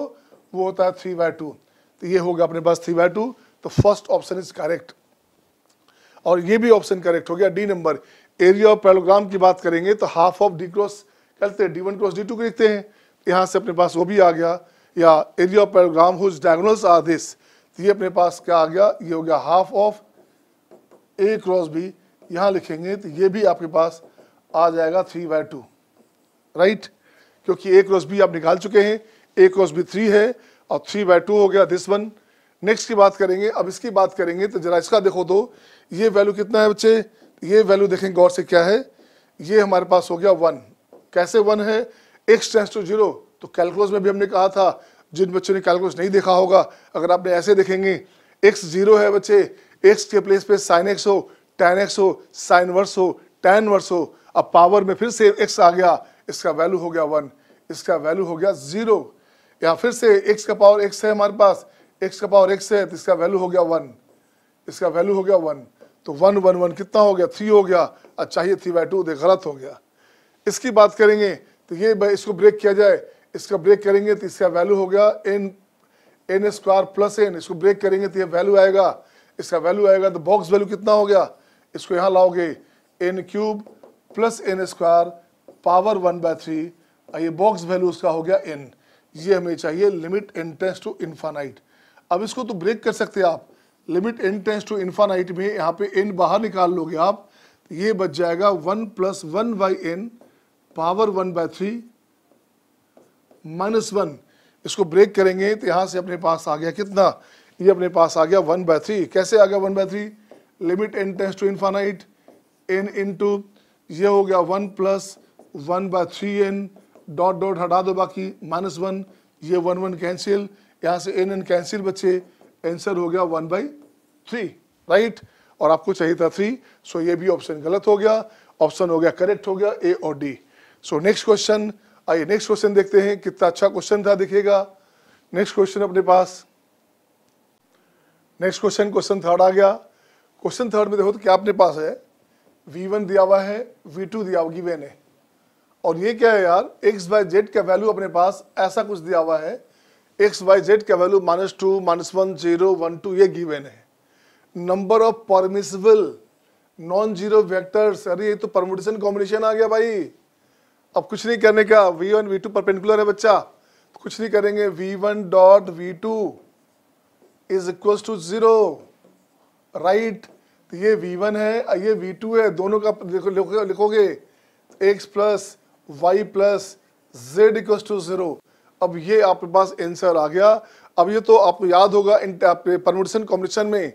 वो होता है थ्री बाय टू तो ये होगा अपने पास थ्री बाय टू तो फर्स्ट ऑप्शन इज करेक्ट और ये भी ऑप्शन करेक्ट हो गया D number area of parallelogram की बात करेंगे तो हाफ ऑफ डी क्रॉस करते हैं D one cross D two लिखते हैं यहाँ से अपने पास वो भी आ गया या area of parallelogram whose diagonals are this तो ये अपने पास क्या आ गया ये हो गया half of A cross B यहाँ लिखेंगे तो ये भी आपके पास आ जाएगा थ्री बाय टू राइट क्योंकि एक रोज भी आप निकाल चुके हैं एक रोज भी थ्री है और थ्री बाय टू हो गया दिस वन नेक्स्ट की बात करेंगे अब इसकी बात करेंगे तो जरा इसका देखो तो ये वैल्यू कितना है बच्चे ये वैल्यू देखें गौर से क्या है ये हमारे पास हो गया वन कैसे वन है एक्स टेंस टू जीरो तो कैलकुलस में भी हमने कहा था जिन बच्चों ने कैलकुलस नहीं देखा होगा अगर आपने ऐसे देखेंगे एक्स जीरो है बच्चे एक्स के प्लेस पे साइन एक्स हो टेन एक्स हो साइन वर्स हो टेन वर्स हो अब पावर में फिर से एक्स आ गया इसका वैल्यू हो गया वन इसका वैल्यू हो गया ज़ीरो या फिर से एक्स का पावर एक्स है हमारे पास एक्स का पावर एक्स है तो इसका वैल्यू हो गया वन इसका वैल्यू हो गया वन तो वन वन वन कितना हो गया थ्री हो गया और चाहिए थ्री बाई टू दे गलत हो गया इसकी बात करेंगे तो ये इसको ब्रेक किया जाए इसका ब्रेक करेंगे तो इसका वैल्यू हो गया N N square plus N इसको ब्रेक करेंगे तो ये वैल्यू आएगा इसका वैल्यू आएगा तो बॉक्स वैल्यू कितना हो गया इसको यहाँ लाओगे N cube plus N square power one by three ये बॉक्स वैल्यू उसका हो गया एन ये हमें चाहिए limit N tends to infinite अब इसको तो ब्रेक कर सकते हैं आप limit N tends to infinite में यहाँ पे एन बाहर निकाल लोगे आप ये बच जाएगा one plus one by N power one by three minus one इसको ब्रेक करेंगे तो यहाँ से अपने पास आ गया कितना ये अपने पास आ गया वन बाय थ्री कैसे आ गया one by three limit N tends to infinite N into ये हो गया one plus one by three N dot dot हटा दो बाकी माइनस वन ये वन वन कैंसिल यहाँ से एन एन कैंसिल बच्चे आंसर हो गया वन बाई थ्री राइट और आपको चाहिए था थ्री सो ये भी ऑप्शन गलत हो गया ऑप्शन हो गया करेक्ट हो गया ए और डी सो नेक्स्ट क्वेश्चन आइए नेक्स्ट क्वेश्चन देखते हैं कितना अच्छा क्वेश्चन था देखिएगा नेक्स्ट क्वेश्चन अपने पास नेक्स्ट क्वेश्चन क्वेश्चन थर्ड आ गया क्वेश्चन थर्ड में देखो तो क्या अपने पास है V1 दिया हुआ है V2 दिया हुआ गिवेन है और ये क्या है यार x वाई जेड का वैल्यू अपने पास ऐसा कुछ दिया हुआ है एक्स वाई जेड का value minus two minus one zero one two ये गिवेन है number of permissible non zero vectors अरे ये तो परमुटेशन कॉम्बिनेशन आ गया भाई अब कुछ नहीं करने का v one v two perpendicular है बच्चा तो कुछ नहीं करेंगे v one dot v two is equal to zero right तो ये वन है ये वी टू है दोनों का लिखोगे x plus y plus z equal to zero अब ये आपके पास आंसर आ गया अब ये तो आपको याद होगा परमिशन कॉम्बिनेशन में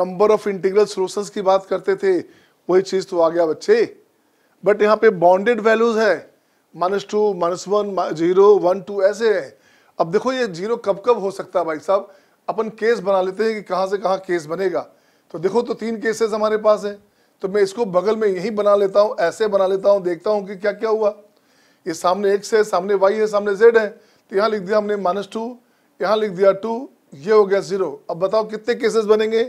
नंबर ऑफ इंटीग्रल सोल्यूशंस की बात करते थे वही चीज़ तो आ गया बच्चे बट यहाँ पे बाउंडेड वैल्यूज है minus two minus one zero one two ऐसे है अब देखो ये जीरो कब कब हो सकता है भाई साहब अपन केस बना लेते हैं कि कहाँ से कहाँ केस बनेगा तो देखो तो तीन केसेस हमारे पास है तो मैं इसको बगल में यही बना लेता हूं ऐसे बना लेता हूं देखता हूं कि क्या क्या हुआ ये सामने एक्स है सामने वाई है सामने जेड है तो यहां लिख दिया हमने माइनस टू यहां लिख दिया टू ये हो गया ज़ीरो अब बताओ कितने केसेस बनेंगे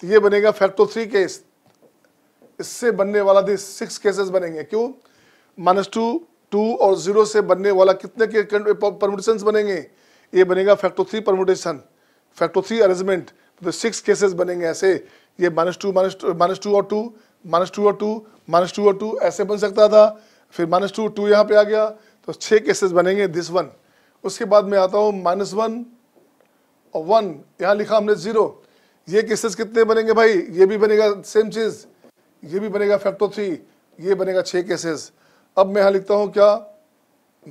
तो ये बनेगा फैक्टो थ्री केस इससे बनने वाला दी सिक्स केसेस बनेंगे क्यों माइनस टू टू और ज़ीरो से बनने वाला कितने के परमुटेशन बनेंगे ये बनेगा factorial three permutation factorial three arrangement तो सिक्स केसेस बनेंगे ऐसे ये minus two minus minus two और टू माइनस टू और टू माइनस टू और टू ऐसे बन सकता था फिर माइनस टू टू यहाँ पे आ गया तो छः केसेस बनेंगे दिस वन उसके बाद मैं आता हूँ माइनस वन और वन यहाँ लिखा हमने ज़ीरो ये केसेस कितने बनेंगे भाई ये भी बनेगा सेम चीज़ ये भी बनेगा फैक्टो थ्री ये बनेगा छः केसेस अब मैं यहाँ लिखता हूँ क्या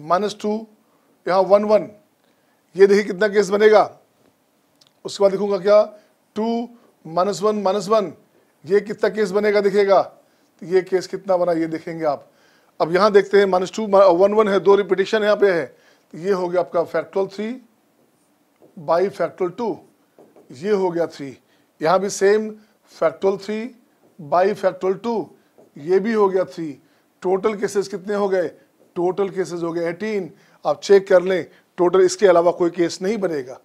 माइनस टू यहाँ वन वन ये देखिए कितना केस बनेगा उसके बाद लिखूंगा क्या two minus one minus one ये कितना केस बनेगा दिखेगा तो ये केस कितना बना ये देखेंगे आप अब यहां देखते हैं माइनस टू वन वन है दो रिपीटेशन यहां पे है तो ये हो गया आपका factorial three by factorial two ये हो गया थ्री यहां भी same factorial three by factorial two ये भी हो गया थ्री टोटल केसेस कितने हो गए टोटल केसेस हो गए एटीन आप चेक कर लें टोटल इसके अलावा कोई केस नहीं बनेगा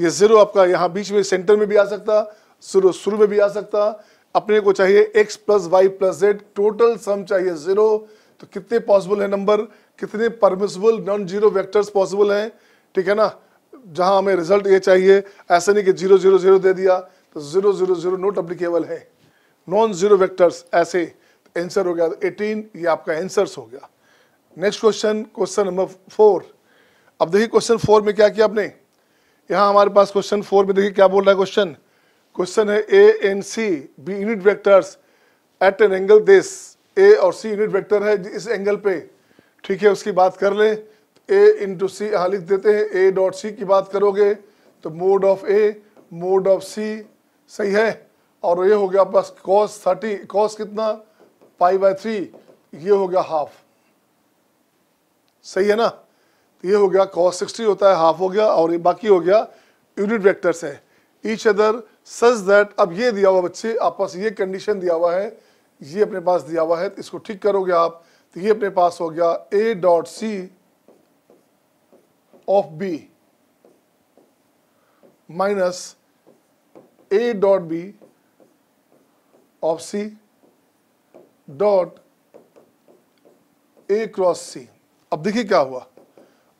ये ज़ीरो आपका यहाँ बीच में सेंटर में भी आ सकता शुरू शुरू में भी आ सकता अपने को चाहिए x plus y plus z total sum चाहिए ज़ीरो तो कितने पॉसिबल है नंबर कितने permissible non zero vectors possible हैं ठीक है ना जहां हमें रिजल्ट ये चाहिए ऐसे नहीं कि जीरो जीरो जीरो दे दिया तो zero zero zero not applicable है नॉन जीरो वेक्टर्स ऐसे आंसर तो हो गया तो एटीन ये आपका आंसर्स हो गया next question question number four अब देखिए क्वेश्चन फोर में क्या किया आपने यहाँ हमारे पास क्वेश्चन फोर में देखिए क्या बोल रहा है क्वेश्चन क्वेश्चन है a and c b unit vectors at an angle this a और सी यूनिट वेक्टर है इस एंगल पे ठीक है उसकी बात कर लें ए इंटू सी यहाँ लिख देते हैं ए डॉट सी की बात करोगे तो mod of A mode of c सही है और ये हो गया बस कॉस थर्टी कॉस कितना पाई बाय थ्री ये हो गया हाफ सही है ना ये हो गया कॉस सिक्सटी होता है हाफ हो गया और ये बाकी हो गया यूनिट वेक्टर्स है ईच अदर सच दैट अब ये दिया हुआ बच्चे आप पास ये कंडीशन दिया हुआ है ये अपने पास दिया हुआ है तो इसको ठीक करोगे आप तो ये अपने पास हो गया ए dot C of B minus A dot B of c dot a cross सी अब देखिए क्या हुआ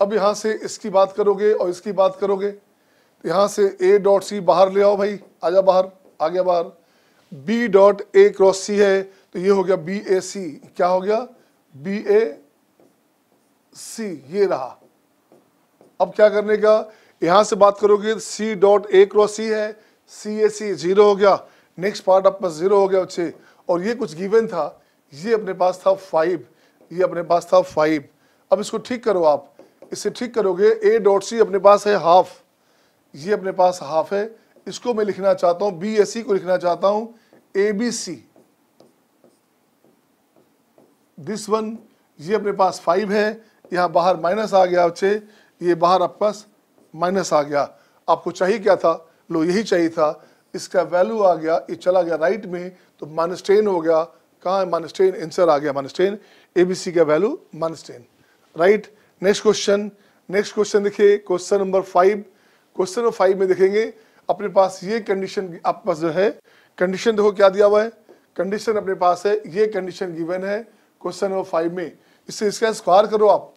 अब यहां से इसकी बात करोगे और इसकी बात करोगे तो यहां से ए डॉट सी बाहर ले आओ भाई आजा बाहर आ गया बाहर b dot a cross c है तो ये हो गया बी ए सी क्या हो गया बी ए सी ये रहा अब क्या करने का यहां से बात करोगे सी डॉट ए क्रॉस सी है सी ए सी जीरो हो गया नेक्स्ट पार्ट अपना जीरो हो गया बच्चे और ये कुछ गिवन था ये अपने पास था फाइव ये अपने पास था फाइव अब इसको ठीक करो आप इसे ठीक करोगे ए डॉट सी अपने पास है हाफ ये अपने पास हाफ है इसको मैं लिखना चाहता हूं बी एस सी को लिखना चाहता हूं a B C this one ये अपने पास फाइव है यहां बाहर माइनस आ गया बच्चे ये बाहर आपके पास माइनस आ गया आपको चाहिए क्या था लो यही चाहिए था इसका वैल्यू आ गया ये चला गया राइट में तो माइनस टेन हो गया कहा है माइनस टेन आंसर आ गया minus ten a B c का value minus ten right next question next question देखिए question number five question number five में देखेंगे अपने पास ये कंडीशन आपके पास जो है कंडीशन देखो क्या दिया हुआ है कंडीशन अपने पास है ये कंडीशन गिवन है क्वेश्चन नंबर फाइव में इससे इसका स्क्वायर करो आप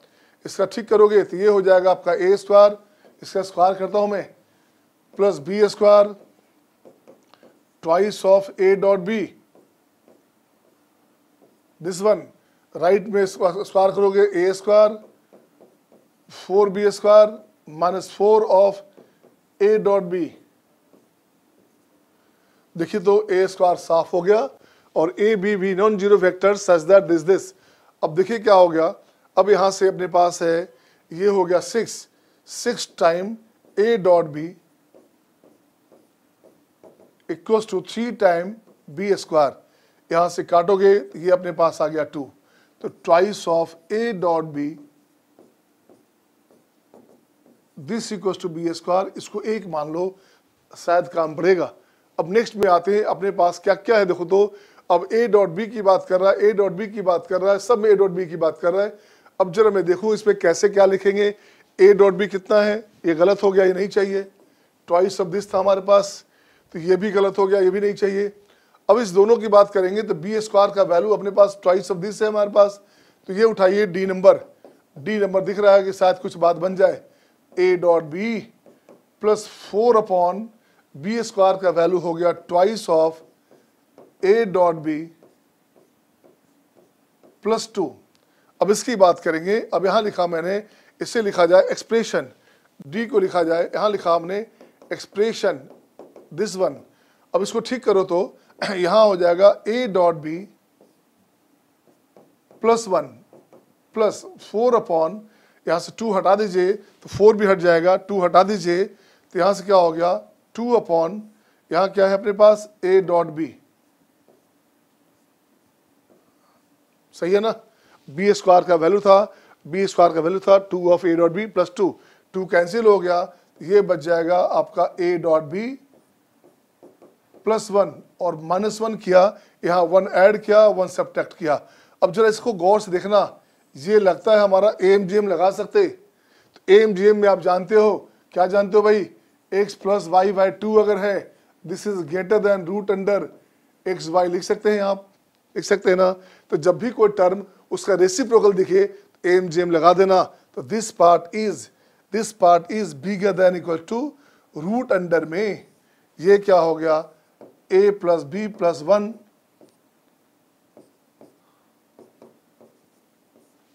इसका ठीक करोगे तो ये हो जाएगा आपका ए स्क्वायर इसका स्क्वायर करता हूं मैं plus b square twice of a dot B this one right में स्क्वायर करोगे a square four b square minus four of a dot b देखिए तो ए स्क्वायर साफ हो गया और ए बी भी non zero factor such that is this अब देखिए क्या हो गया अब यहां से अपने पास है ये हो गया six six time a dot b equals to three time b square यहां से काटोगे ये अपने पास आ गया टू तो twice of a dot B this equal to b square इसको एक मान लो शायद काम पड़ेगा अब नेक्स्ट में आते हैं अपने पास क्या क्या है देखो तो अब ए डॉट बी की बात कर रहा है ए डॉट बी की बात कर रहा है सब में ए डॉट बी की बात कर रहा है अब जरा मैं देखूँ इसमें कैसे क्या लिखेंगे ए डॉट बी कितना है ये गलत हो गया ये नहीं चाहिए ट्वाइस ऑफ दिस था हमारे पास तो ये भी गलत हो गया ये भी नहीं चाहिए अब इस दोनों की बात करेंगे तो बी स्क्वायर का वैल्यू अपने पास ट्वाइस ऑफ दिस है हमारे पास तो ये उठाइए डी नंबर डी नंबर दिख रहा है कि शायद कुछ बात बन जाए a dot B plus four upon b square का वैल्यू हो गया twice of a dot B plus two अब इसकी बात करेंगे अब यहां लिखा मैंने इसे लिखा जाए एक्सप्रेशन डी को लिखा जाए यहां लिखा हमने एक्सप्रेशन दिस वन अब इसको ठीक करो तो यहां हो जाएगा ए dot B plus one plus four upon यहाँ से टू हटा दीजिए तो फोर भी हट जाएगा टू हटा दीजिए तो यहाँ से क्या हो गया टू अपॉन यहाँ क्या है अपने पास ए डॉट बी सही है ना बी स्क्वायर का वैल्यू था बी स्क्वायर का वैल्यू था two of a dot B plus two two cancel हो गया ये बच जाएगा आपका a dot B plus one और माइनस वन किया यहाँ वन ऐड किया वन सब्ट्रैक्ट किया अब जरा इसको गौर से देखना ये लगता है हमारा एम जी एम लगा सकते तो एम जी एम में आप जानते हो क्या जानते हो भाई x plus y by two अगर है this is greater than root under x y लिख सकते हैं आप लिख सकते हैं ना तो जब भी कोई टर्म उसका रेसिप्रोकल दिखे तो एम जी एम लगा देना तो this part is this part is bigger than equal to root under में ये क्या हो गया a plus b plus one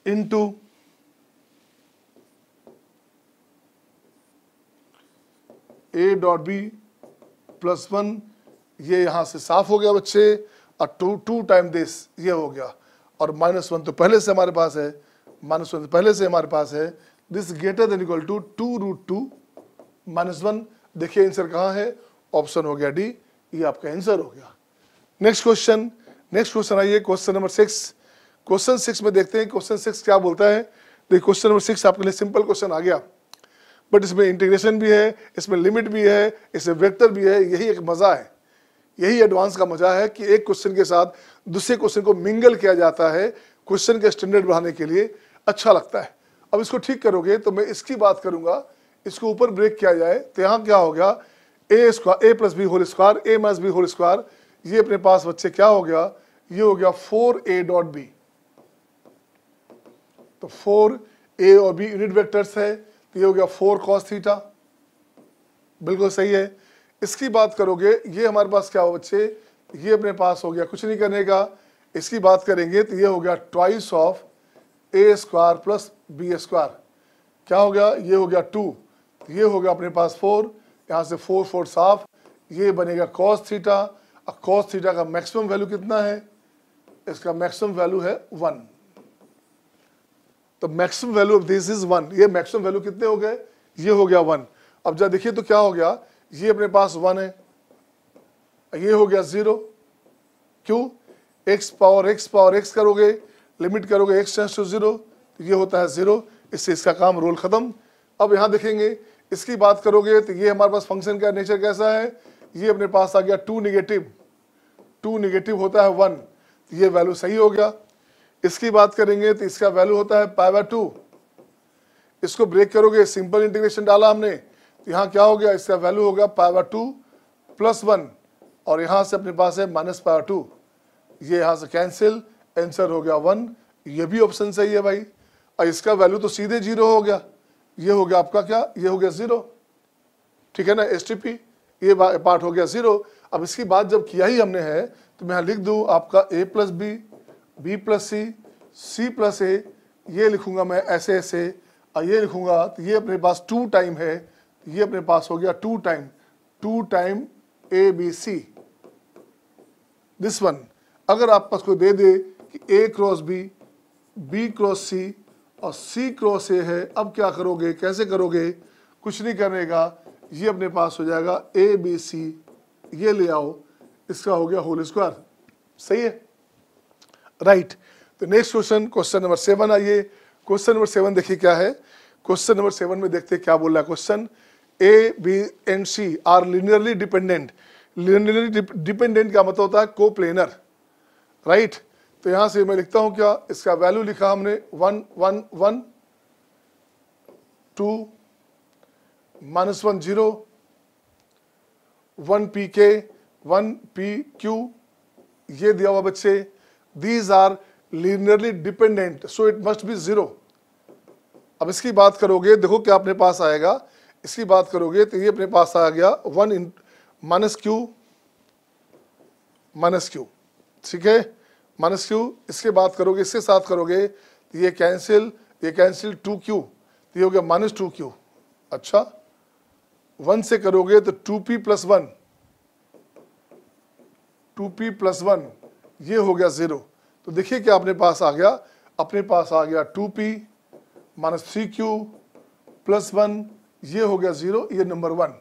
into a dot B plus one ये यहां से साफ हो गया बच्चे और टू टू टाइम दिस ये हो गया और माइनस वन तो पहले से हमारे पास है माइनस वन तो पहले से हमारे पास है this greater than equal to two root two minus one देखिए आंसर कहाँ है ऑप्शन हो गया डी ये आपका आंसर हो गया नेक्स्ट क्वेश्चन नेक्स्ट क्वेश्चन आइए question number six question six में देखते हैं क्वेश्चन सिक्स क्या बोलता है देखिए क्वेश्चन नंबर सिक्स आपके लिए सिंपल क्वेश्चन आ गया बट इसमें इंटीग्रेशन भी है इसमें लिमिट भी है इसमें वेक्टर भी है यही एक मज़ा है यही एडवांस का मज़ा है कि एक क्वेश्चन के साथ दूसरे क्वेश्चन को मिंगल किया जाता है क्वेश्चन के स्टैंडर्ड बढ़ाने के लिए अच्छा लगता है अब इसको ठीक करोगे तो मैं इसकी बात करूंगा इसको ऊपर ब्रेक किया जाए तो यहाँ क्या हो गया a square a plus b whole square a minus b whole square ये अपने पास बच्चे क्या हो गया ये हो गया फोर ए डॉट बी तो फोर ए और बी यूनिट वेक्टर्स है तो ये हो गया फोर कॉस थीटा बिल्कुल सही है इसकी बात करोगे ये हमारे पास क्या हो बच्चे ये अपने पास हो गया कुछ नहीं करने का इसकी बात करेंगे तो ये हो गया twice of A square plus b square क्या हो गया ये हो गया टू तो ये हो गया अपने पास फोर यहाँ से फोर फोर साफ ये बनेगा कॉस थीटा और कॉस थीटा का मैक्सिमम वैल्यू कितना है इसका मैक्सिमम वैल्यू है वन तो maximum value of this is one ये मैक्सिमम वैल्यू कितने हो गए ये हो गया वन अब जब देखिए तो क्या हो गया ये अपने पास वन है ये हो गया जीरो क्यों x power x power x करोगे लिमिट करोगे एक्स टेंस टू जीरो ये होता है जीरो इससे इसका काम रोल खत्म अब यहां देखेंगे इसकी बात करोगे तो ये हमारे पास फंक्शन का नेचर कैसा है ये अपने पास आ गया टू निगेटिव टू निगेटिव होता है वन ये वैल्यू सही हो गया इसकी बात करेंगे तो इसका वैल्यू होता है पाई बाय टू इसको ब्रेक करोगे सिंपल इंटीग्रेशन डाला हमने तो यहाँ क्या हो गया इसका वैल्यू होगा pi by two plus one और यहाँ से अपने पास है माइनस पाई बाय टू ये यहाँ से कैंसिल आंसर हो गया वन ये भी ऑप्शन सही है भाई और इसका वैल्यू तो सीधे जीरो हो गया ये हो गया आपका क्या ये हो गया ज़ीरो ठीक है ना एस ये पार्ट हो गया ज़ीरो अब इसकी बात जब किया ही हमने है तो मैं यहाँ लिख दूँ आपका a plus B b plus c c plus a ये लिखूंगा मैं ऐसे ऐसे और ये लिखूंगा तो ये अपने पास टू टाइम है तो ये अपने पास हो गया two time two time a B C this one अगर आप पास कोई दे दे कि a cross b b cross c और सी क्रॉस ए है अब क्या करोगे कैसे करोगे कुछ नहीं करने का ये अपने पास हो जाएगा ए बी सी ये ले आओ इसका हो गया होल स्क्वायर सही है राइट तो next question question number seven आइए क्वेश्चन नंबर सेवन देखिए क्या है क्वेश्चन नंबर सेवन में देखते क्या बोल रहा है question a B and C are linearly dependent linearly dependent का मतलब होता है को प्लेनर राइट तो यहां से मैं लिखता हूं क्या इसका वैल्यू लिखा हमने one one one two minus one zero one p के वन पी क्यू ये दिया हुआ बच्चे these are linearly dependent so it must be zero अब इसकी बात करोगे देखो क्या अपने पास आएगा इसकी बात करोगे तो ये अपने पास आ गया one in minus q minus q ठीक है माइनस क्यू इसके बात करोगे इसके साथ करोगे तो ये कैंसिल ये कैंसिल टू क्यू तो ये हो गया माइनस टू क्यू अच्छा वन से करोगे तो two p plus one two p plus one ये हो गया ज़ीरो तो देखिए क्या अपने पास आ गया अपने पास आ गया two p minus three q plus one ये हो गया ज़ीरो ये नंबर वन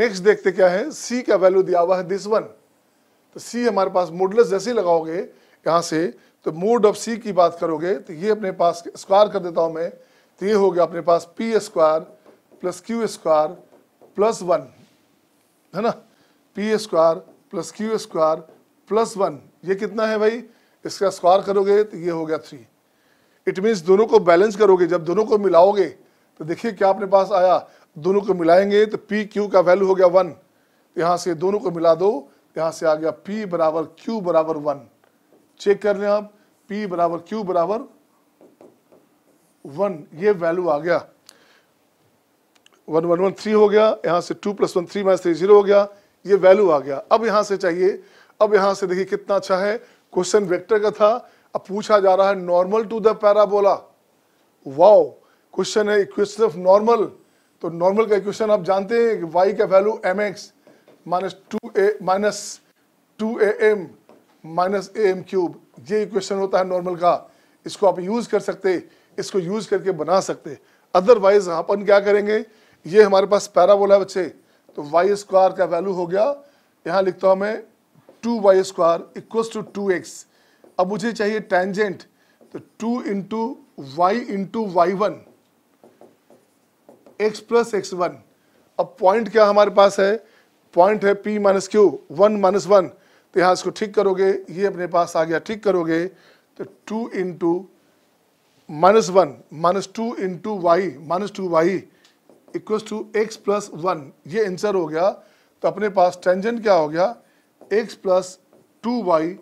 नेक्स्ट देखते क्या है सी का वैल्यू दिया हुआ है दिस वन तो सी हमारे पास मोडलस जैसे लगाओगे यहाँ से तो मोड ऑफ सी की बात करोगे तो ये अपने पास स्क्वायर कर देता हूँ मैं तो ये हो गया अपने पास p square plus q square plus one है ना p square plus q square plus one ये कितना है भाई इसका स्क्वायर करोगे तो ये हो गया थ्री इट मीन्स दोनों को बैलेंस करोगे जब दोनों को मिलाओगे तो देखिए क्या अपने पास आया दोनों को मिलाएंगे तो पी क्यू का वैल्यू हो गया वन यहाँ से दोनों को मिला दो यहाँ से आ गया पी बराबर क्यू बराबर वन चेक कर लें आप पी बराबर क्यू बराबर वन ये वैल्यू आ गया वन वन वन थ्री हो गया यहाँ से two plus one three minus three zero हो गया ये वैल्यू आ गया अब यहाँ से चाहिए अब यहां से देखिए कितना अच्छा है क्वेश्चन वेक्टर का था अब पूछा जा रहा है normal to the parabola wow question है इक्वेशन ऑफ नॉर्मल तो नॉर्मल का इक्वेशन आप जानते हैं कि वाई का value m x minus two a minus two a m minus a m cube ये इक्वेशन होता है नॉर्मल का इसको आप यूज़ कर सकते इसको यूज़ करके बना सकते अदरवाइज अपन क्या करेंगे ये हमारे पास पैराबोला है बच्चे तो वाई स्क्वायर का वैल्यू हो गया यहाँ लिखता हूँ मैं two y square equals to two x अब मुझे चाहिए टेंजेंट तो two into y into y one x plus x one अब पॉइंट क्या हमारे पास है पॉइंट है p minus q one minus one तो यहाँ इसको ठीक करोगे ये अपने पास आ गया ठीक करोगे तो two into minus one minus two into y minus two y equal to x plus one ये आंसर हो गया तो अपने पास टेंजेंट क्या हो गया x plus 2y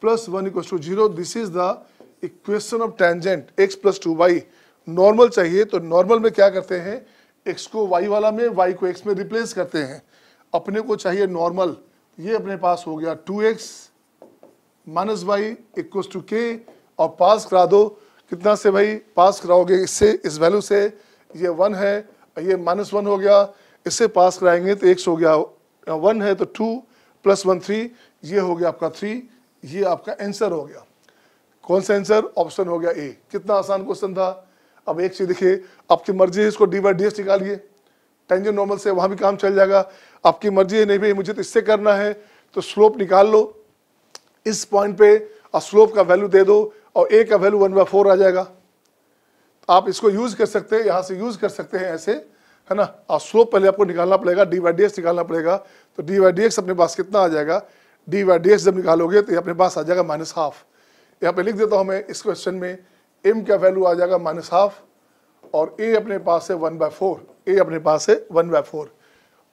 plus 1 equals to 0. This is the equation of tangent x plus 2y. Normal चाहिए तो normal में क्या करते हैं x को y वाला में y को x में replace करते हैं अपने को चाहिए normal. ये अपने पास हो गया 2x minus y equals to k और pass करा दो कितना से भाई pass कराओगे इससे इस value से ये वन है ये minus वन हो गया इससे pass कराएंगे तो x हो गया वन है तो टू प्लस वन थ्री ये हो गया आपका थ्री ये आपका आंसर हो गया कौन सा आंसर ऑप्शन हो गया ए कितना आसान क्वेश्चन था अब एक चीज देखिए आपकी मर्जी है इसको डी बाई डी एस निकालिए टेंजन नॉर्मल से वहां भी काम चल जाएगा आपकी मर्जी है नहीं भाई मुझे तो इससे करना है तो स्लोप निकाल लो इस पॉइंट पे और स्लोप का वैल्यू दे दो और ए का वैल्यू वन बाय फोर आ जाएगा तो आप इसको यूज़ कर सकते हैं यहां से यूज़ कर सकते हैं ऐसे है ना और स्लोप पहले आपको निकालना पड़ेगा डी बाई डी एस निकालना पड़ेगा तो डी वाई डी एक्स अपने पास कितना आ जाएगा डी वाई डी एक्स जब निकालोगे तो ये अपने पास आ जाएगा माइनस हाफ यहाँ पे लिख देता हूँ मैं इस क्वेश्चन में एम का वैल्यू आ जाएगा माइनस हाफ और ए अपने पास है वन बाय फोर ए अपने पास है one by four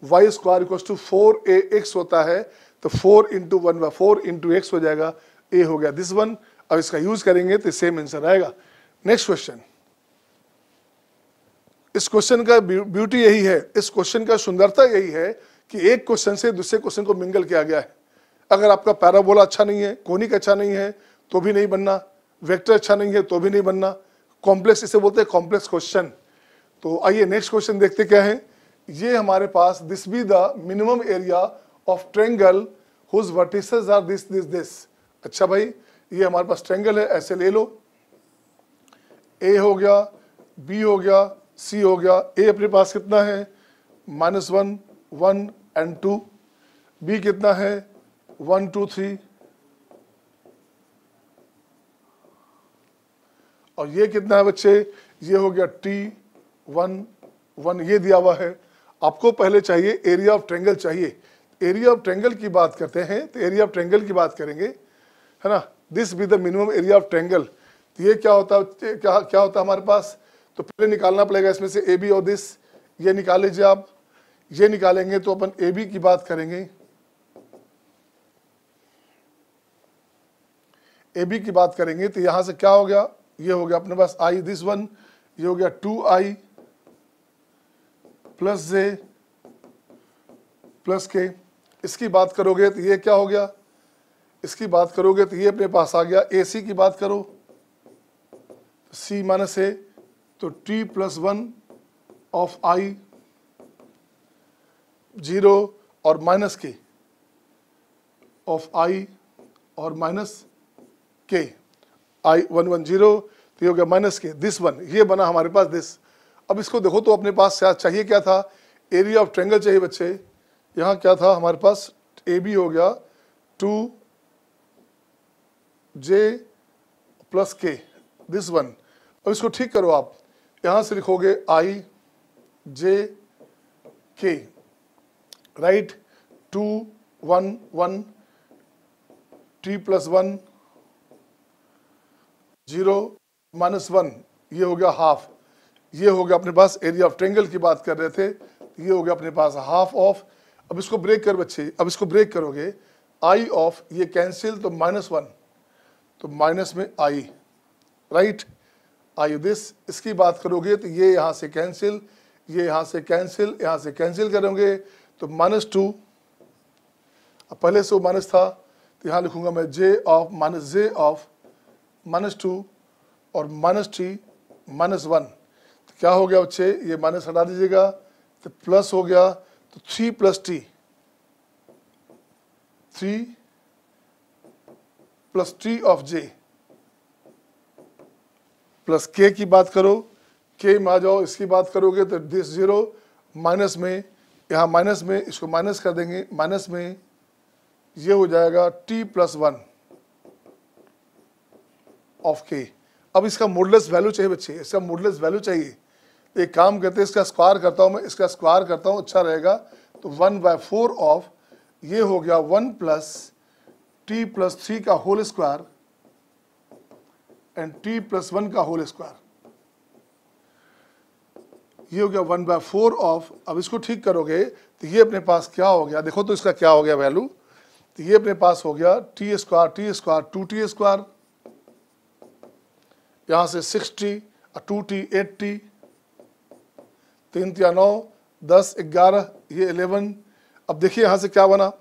y square equal to four a x होता है तो four into one by four into x हो जाएगा ए हो गया दिस वन अब इसका यूज करेंगे तो सेम आंसर आएगा नेक्स्ट क्वेश्चन इस क्वेश्चन का ब्यूटी यही है इस क्वेश्चन का सुंदरता यही है कि एक क्वेश्चन से दूसरे क्वेश्चन को मिंगल किया गया है अगर आपका पैराबोला अच्छा नहीं है कोनिक अच्छा नहीं है तो भी नहीं बनना वेक्टर अच्छा नहीं है तो भी नहीं बनना कॉम्प्लेक्स इसे बोलते हैं कॉम्प्लेक्स क्वेश्चन तो आइए नेक्स्ट क्वेश्चन देखते क्या है ये हमारे पास this be the minimum area of triangle whose vertices are this this this अच्छा भाई ये हमारे पास ट्रेंगल है ऐसे ले लो ए हो गया बी हो गया सी हो गया ए अपने पास कितना है minus one one and two b कितना है वन टू थ्री और ये कितना है बच्चे ये हो गया टी वन वन ये दिया हुआ है आपको पहले चाहिए एरिया ऑफ ट्रेंगल चाहिए एरिया ऑफ ट्रेंगल की बात करते हैं तो एरिया ऑफ ट्रेंगल की बात करेंगे है ना this be the minimum area of triangle तो ये क्या होता क्या क्या होता है हमारे पास तो पहले निकालना पड़ेगा इसमें से ए बी और दिस ये निकाल लीजिए आप ये निकालेंगे तो अपन ए बी की बात करेंगे ए बी की बात करेंगे तो यहां से क्या हो गया ये हो गया अपने पास आई दिस वन ये हो गया two I plus J plus K इसकी बात करोगे तो ये क्या हो गया इसकी बात करोगे तो ये अपने पास आ गया ए सी की बात करो सी माइनस ए तो T plus one of I zero और माइनस के ऑफ आई और माइनस के आई वन वन जीरो तो ये हो गया माइनस के दिस वन ये बना हमारे पास दिस अब इसको देखो तो अपने पास चाहिए क्या था एरिया ऑफ ट्रेंगल चाहिए बच्चे यहाँ क्या था हमारे पास ए बी हो गया two J plus K this one अब इसको ठीक करो आप यहाँ से लिखोगे I J K right 2 1 1 t plus one zero minus one ये हो गया हाफ ये हो गया अपने पास एरिया ऑफ ट्रेंगल की बात कर रहे थे ये हो गया अपने पास हाफ ऑफ अब इसको ब्रेक कर बच्चे अब इसको ब्रेक करोगे आई ऑफ ये कैंसिल तो माइनस वन तो माइनस में आई राइट आई दिस इसकी बात करोगे तो ये यहाँ से कैंसिल ये यहाँ से कैंसिल यहाँ से कैंसिल करोगे तो माइनस टू पहले से वो माइनस था तो यहाँ लिखूंगा मैं J of minus J of minus two और माइनस थ्री माइनस वन तो क्या हो गया बच्चे ये माइनस हटा दीजिएगा तो प्लस हो गया तो three plus T three plus T of J plus K की बात करो के में आ जाओ इसकी बात करोगे तो दिस जीरो माइनस में यहाँ माइनस में इसको माइनस कर देंगे माइनस में ये हो जाएगा टी प्लस वन ऑफ के अब इसका मोडलेस वैल्यू चाहिए बच्चे इसका मोडलेस वैल्यू चाहिए एक काम करते हैं इसका स्क्वायर करता हूँ मैं इसका स्क्वायर करता हूँ अच्छा रहेगा तो वन बाय फोर ऑफ ये हो गया one plus T plus three का whole square and T plus one का होल स्क्वायर ये हो गया वन बाय फोर ऑफ अब इसको ठीक करोगे तो ये अपने पास क्या हो गया देखो तो इसका क्या हो गया वैल्यू तो ये अपने पास हो गया T square T square two T square यहां से six T two T eight T तीन तिया नौ दस ग्यारह ये इलेवन अब देखिए यहां से क्या बना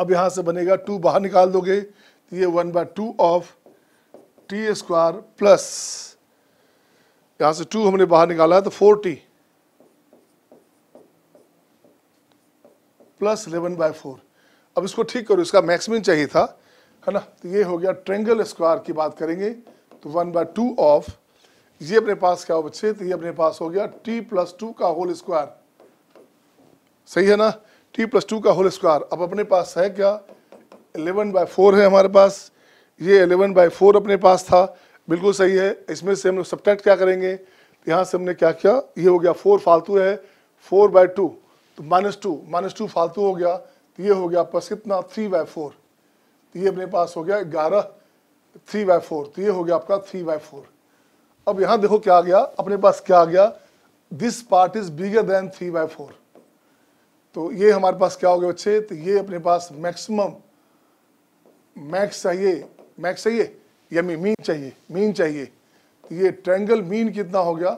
अब यहां से बनेगा टू बाहर निकाल दोगे तो ये one by two of T square plus यहां से टू हमने बाहर निकाला है तो four T plus eleven by four अब इसको ठीक करो इसका मैक्सिमम चाहिए था है ना तो ये हो गया ट्रेंगल स्क्वायर की बात करेंगे तो वन बाय टू ऑफ ये अपने पास क्या हो बच्चे तो ये अपने पास हो गया टी प्लस टू का होल स्क्वायर सही है ना टी प्लस टू का होल स्क्वायर अब अपने पास है क्या इलेवन बाय फोर है हमारे पास ये इलेवन बाय फोर अपने पास था बिल्कुल सही है इसमें से हम लोग सब्टेक्ट क्या करेंगे यहाँ से हमने क्या किया ये हो गया फोर फालतू है फोर बाय टू तो माइनस टू माइनस टू फालतू हो गया तो ये हो गया प्लस कितना थ्री बाय फोर तो ये अपने पास हो गया ग्यारह थ्री बाय फोर तो ये हो गया आपका थ्री बाय फोर अब यहाँ देखो क्या आ गया अपने पास क्या आ गया this part is bigger than three by four तो ये हमारे पास क्या हो गया बच्चे तो ये अपने पास मैक्सिमम मैक्स चाहिए मैक्स चाहिए या मीन चाहिए मीन चाहिए ये ट्रेंगल मीन कितना हो गया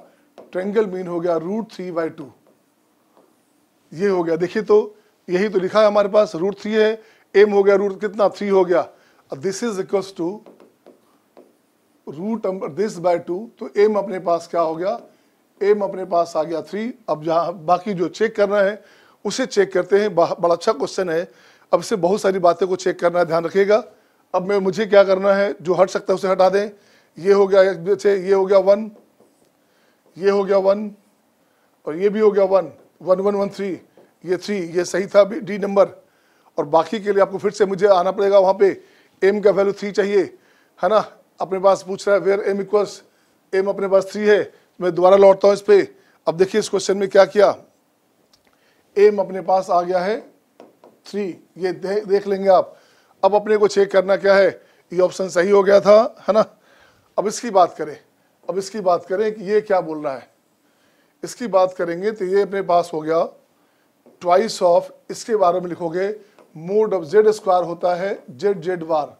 ट्रेंगल मीन हो गया रूट थ्री बाई टू ये हो गया देखिए तो यही तो लिखा है हमारे पास रूट थ्री है एम हो गया रूट कितना थ्री हो गया this is equal to root this by two तो एम अपने पास क्या हो गया एम अपने पास आ गया थ्री अब जहां बाकी जो चेक करना है उसे चेक करते हैं बड़ा अच्छा क्वेश्चन है अब इसे बहुत सारी बातें को चेक करना है ध्यान रखिएगा अब मैं मुझे क्या करना है जो हट सकता है उसे हटा दें ये हो गया जैसे ये हो गया वन ये हो गया वन और ये भी हो गया one one one one three ये थ्री ये सही था डी नंबर और बाकी के लिए आपको फिर से मुझे आना पड़ेगा वहाँ पे एम का वैल्यू थ्री चाहिए है ना अपने पास पूछ रहा है वेयर एम इक्वल्स एम अपने पास थ्री है मैं दोबारा लौटता हूँ इस पर अब देखिए इस क्वेश्चन में क्या किया एम अपने पास आ गया है थ्री ये दे, देख लेंगे आप अब अपने को चेक करना क्या है ये ऑप्शन सही हो गया था है ना अब इसकी बात करें अब इसकी बात करें कि ये क्या बोल रहा है इसकी बात करेंगे तो ये अपने पास हो गया ट्वाइस ऑफ इसके बारे में लिखोगे मोड ऑफ जेड स्क्वायर होता है जेड जेड वार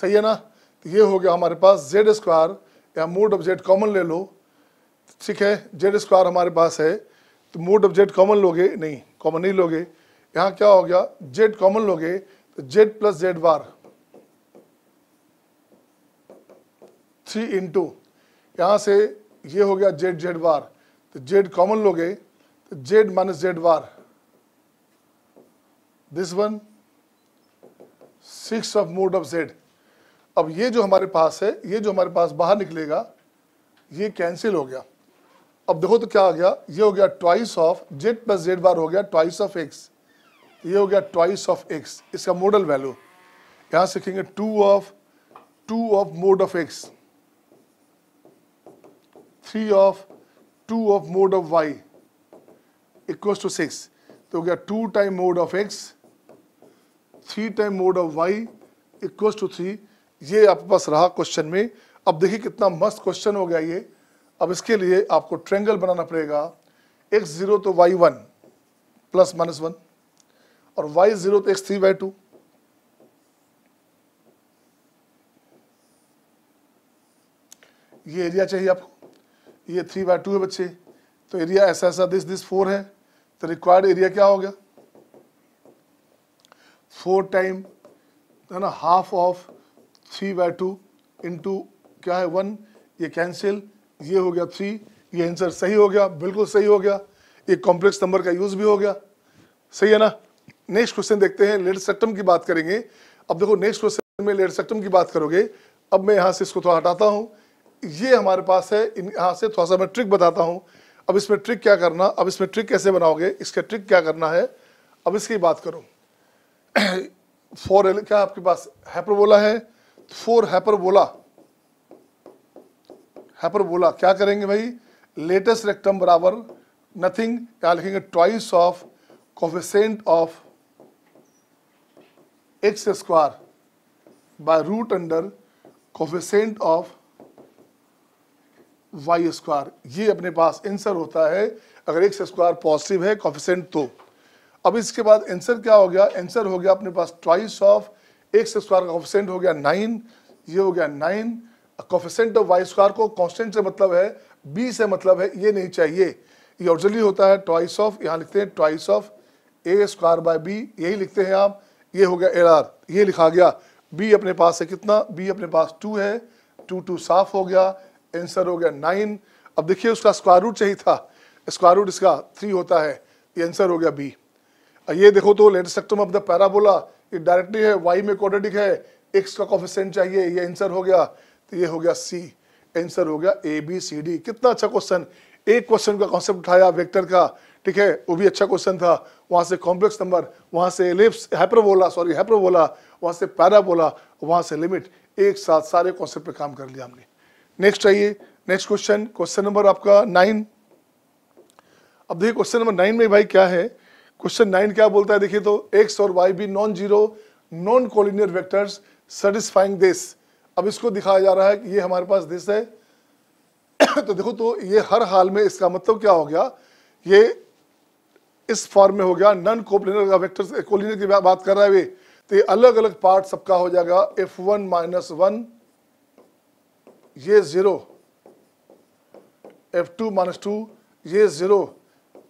सही है ना तो ये हो गया हमारे पास जेड स्क्वायर या मोड ऑफ जेड कॉमन ले लो ठीक है जेड स्क्वायर हमारे पास है तो मोड ऑफ जेड कॉमन लोगे नहीं कॉमन नहीं लोगे यहाँ क्या हो गया जेड कॉमन लोगे Z plus Z bar three into यहाँ से ये हो गया जेड जेड बार तो जेड कॉमन लोगे तो Z minus Z bar this one six of mod of Z अब ये जो हमारे पास है ये जो हमारे पास बाहर निकलेगा ये कैंसिल हो गया अब देखो तो क्या आ गया ये हो गया twice of Z plus Z bar हो गया ट्वाइस ऑफ एक्स ये हो गया ट्वाइस ऑफ एक्स इसका मॉडल वैल्यू यहां सीखेंगे two of two of mod of X three of two of mod of Y equal to six तो हो गया two time mod of X three time mod of Y equal to three ये आपके पास रहा क्वेश्चन में अब देखिए कितना मस्त क्वेश्चन हो गया ये अब इसके लिए आपको ट्रेंगल बनाना पड़ेगा एक्स जीरो तो Y one plus minus one और y जीरो तो एक्स थ्री बाई टू ये एरिया चाहिए आपको ये थ्री बाय टू है बच्चे तो एरिया ऐसा ऐसा दिस दिस फोर है तो रिक्वायर्ड एरिया क्या हो गया फोर टाइम है ना half of three by two into क्या है वन ये कैंसिल ये हो गया थ्री ये आंसर सही हो गया बिल्कुल सही हो गया ये कॉम्प्लेक्स नंबर का यूज़ भी हो गया सही है ना नेक्स्ट क्वेश्चन देखते हैं लेड सेक्टम की बात करेंगे अब देखो नेक्स्ट क्वेश्चन में लेड सेक्टम की बात करोगे अब मैं यहाँ से इसको थोड़ा हटाता हूँ ये हमारे पास है इन यहाँ से थोड़ा सा मैं ट्रिक बताता हूँ अब इसमें ट्रिक क्या करना अब इसमें ट्रिक कैसे बनाओगे इसका ट्रिक क्या करना है अब इसकी बात करो फोर क्या आपके पास हैपरबोला है फोर हैपरबोला हैपरबोला क्या करेंगे भाई लेटेस्ट रेक्टम बराबर नथिंग क्या लिखेंगे twice of coefficient of x square by root under coefficient of Y square ये अपने पास आंसर होता है अगर एक्स स्क्वायर पॉजिटिव है कॉफिशेंट तो अब इसके बाद आंसर क्या हो गया आंसर हो गया अपने पास ट्वाइस ऑफ एक्स स्क्वायर का कॉफिशेंट हो गया नाइन ये हो गया nine coefficient of Y square को कॉन्स्टेंट से मतलब है बी से मतलब है ये नहीं चाहिए ये ऑर्जनली होता है ट्वाइस ऑफ यहाँ लिखते हैं twice of A square by B यही लिखते हैं आप ये हो गया आर ये लिखा गया बी अपने पास है कितना बी अपने पास टू है टू टू साफ हो गया आंसर हो गया नाइन अब देखिए उसका स्क्वायर रूट चाहिए था स्क्वायर रूट इसका थ्री होता है ये आंसर हो गया बी ये देखो तो latus rectum of the parabola ये डायरेक्टली है वाई में क्वाड्रेटिक है एक्स का कॉफिशेंट चाहिए ये आंसर हो गया तो ये हो गया सी आंसर हो गया ए बी सी डी कितना अच्छा क्वेश्चन एक क्वेश्चन का कॉन्सेप्ट उठाया वेक्टर का ठीक है वो भी अच्छा क्वेश्चन था वहां से कॉम्प्लेक्स नंबर वहां से लिप्स हाइपरबोला सॉरी हाइपरबोला वहां से पैराबोला वहां से लिमिट एक साथ सारे कॉन्सेप्ट पे काम कर लिया हमने नेक्स्ट आइए नेक्स्ट क्वेश्चन क्वेश्चन नंबर आपका नाइन अब देखिए क्वेश्चन नंबर नाइन में भाई क्या है क्वेश्चन नाइन क्या बोलता है देखिए तो एक्स और वाई भी non zero non collinear vectors satisfying this अब इसको दिखाया जा रहा है कि ये हमारे पास दिस है तो देखो तो ये हर हाल में इसका मतलब क्या हो गया ये इस फॉर्म में हो गया नन कोपलिनर का वेक्टर कोलिनर की बात कर रहा है वे तो ये अलग अलग पार्ट सबका हो जाएगा एफ वन माइनस वन ये zero F two minus two ये zero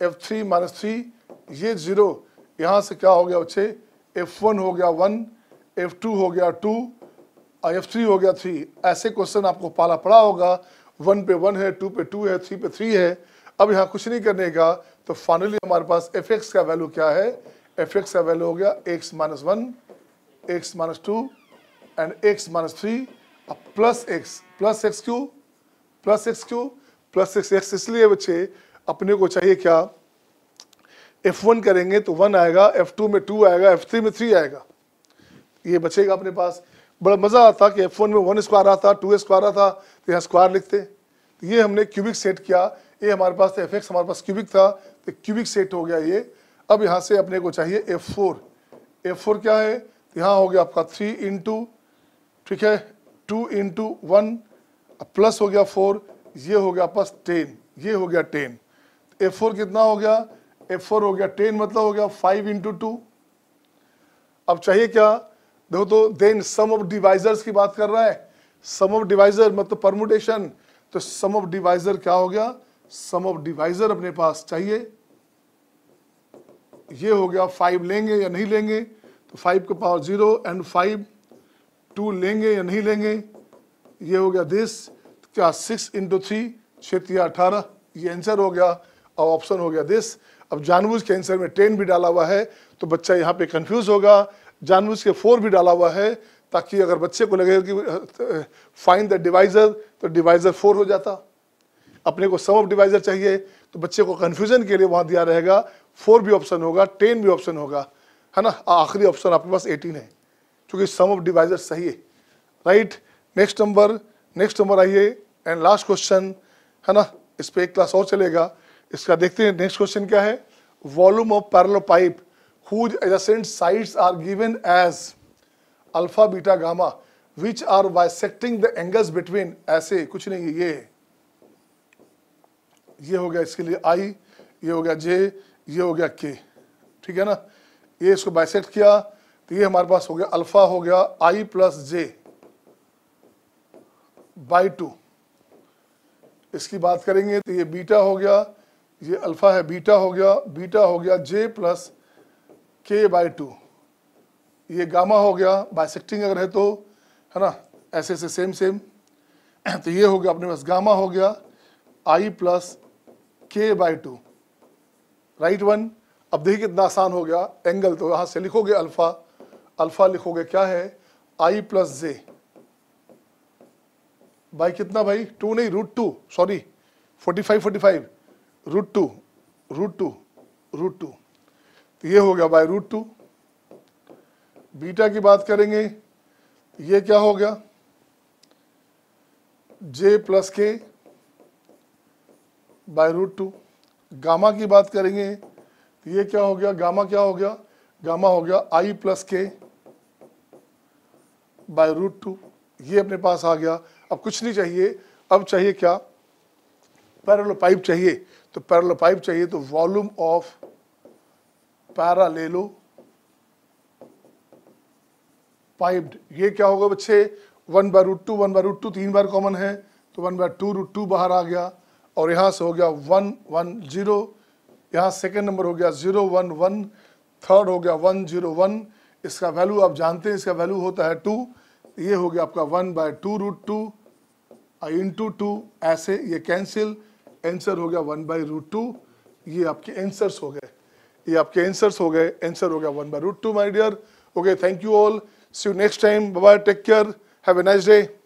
F three minus three ये ज़ीरो यहां से क्या हो गया बच्चे एफ वन हो गया वन एफ टू हो गया टू और एफ थ्री हो गया थ्री ऐसे क्वेश्चन आपको पाला पड़ा होगा वन पे वन है टू पे टू है थ्री पे थ्री है अब यहाँ कुछ नहीं करने का तो फाइनली हमारे पास एफ एक्स का वैल्यू क्या है एफ एक्स का वैल्यू हो गया X minus one X minus two and X minus three अब plus X plus X Q plus X Q plus X X इसलिए बच्चे अपने को चाहिए क्या एफ वन करेंगे तो वन आएगा एफ टू में टू आएगा एफ थ्री में थ्री आएगा ये बचेगा अपने पास बड़ा मज़ा आता कि एफ वन में वन स्क्वायर आता टू स्क्वायर आता तो यहाँ स्क्वायर लिखते ये हमने क्यूबिक सेट किया ये हमारे पास था एफ एक्स हमारे पास क्यूबिक था तो क्यूबिक सेट हो गया ये अब यहाँ से अपने को चाहिए एफ फोर एफ फोर क्या है तो यहाँ हो गया आपका थ्री इंटू ठीक है टू इंटू वन प्लस हो गया फोर ये हो गया आपका टेन ये हो गया टेन एफ फोर कितना हो गया एफ फोर हो गया टेन मतलब हो गया फाइव इंटू टू अब चाहिए क्या देखो तो देन सम ऑफ डिवाइजर्स की बात कर रहा है सम ऑफ डिवाइजर मतलब परमुटेशन तो सम ऑफ डिवाइजर क्या हो गया सम ऑफ डिवाइजर अपने पास चाहिए ये हो गया फाइव लेंगे या नहीं लेंगे तो फाइव के power zero and five two लेंगे या नहीं लेंगे ये हो गया दिस तो क्या सिक्स इंटू थ्री क्षेत्रीय अठारह ये आंसर हो गया और ऑप्शन हो गया दिस अब जानबूझ के आंसर में टेन भी डाला हुआ है तो बच्चा यहाँ पे कंफ्यूज होगा जानबूझ के फोर भी डाला हुआ है ताकि अगर बच्चे को लगे कि फाइन द डिवाइजर तो डिवाइजर फोर हो जाता अपने को सम ऑफ डिवाइजर चाहिए तो बच्चे को कन्फ्यूजन के लिए वहाँ दिया रहेगा फोर भी ऑप्शन होगा टेन भी ऑप्शन होगा है ना आखिरी ऑप्शन आपके पास एटीन है क्योंकि सम ऑफ डिवाइजर सही है right next number next number आइए एंड लास्ट क्वेश्चन है ना इस पर एक क्लास और चलेगा इसका देखते हैं नेक्स्ट क्वेश्चन क्या है volume of parallelepiped whose adjacent sides are given as alpha beta gamma which are bisecting the angles between ऐसे कुछ नहीं है ये है ये हो गया इसके लिए आई ये हो गया जे ये हो गया के ठीक है ना ये इसको बाइसेट किया तो ये हमारे पास हो गया अल्फा हो गया I plus J by two इसकी बात करेंगे तो ये बीटा हो गया ये अल्फा है बीटा हो गया बीटा हो गया J plus K by two ये गामा हो गया बाइसेक्टिंग अगर है तो है ना ऐसे ऐसे सेम सेम तो ये हो गया अपने पास गामा हो गया I plus K by two right one अब देखिए कितना आसान हो गया एंगल तो यहां से लिखोगे अल्फ़ा अल्फ़ा लिखोगे क्या है आई प्लस जे भाई कितना भाई टू नहीं root two sorry forty five forty five root two root two root two तो ये हो गया भाई रूट टू बीटा की बात करेंगे ये क्या हो गया J plus K by root two gamma की बात करेंगे तो ये क्या हो गया गामा क्या हो गया गामा हो गया I plus K by root two ये अपने पास आ गया अब कुछ नहीं चाहिए अब चाहिए क्या पैरल पाइप चाहिए तो पैरल पाइप चाहिए तो वॉल्यूम ऑफ पैरा ले लो पाइप ये क्या होगा बच्चे one by root two one by root two तीन बार कॉमन है तो one by two root two बाहर आ गया और यहाँ से हो गया वन वन जीरो यहाँ सेकेंड नंबर हो गया ज़ीरो वन वन थर्ड हो गया वन जीरो वन इसका वैल्यू आप जानते हैं इसका वैल्यू होता है टू ये हो गया आपका one by two root two into two ऐसे ये कैंसिल आंसर हो गया वन बाई रूट टू ये आपके आंसर्स हो गए ये आपके आंसर्स हो गए आंसर हो गया one by root two my dear okay thank you all see you next time bye take care have a nice day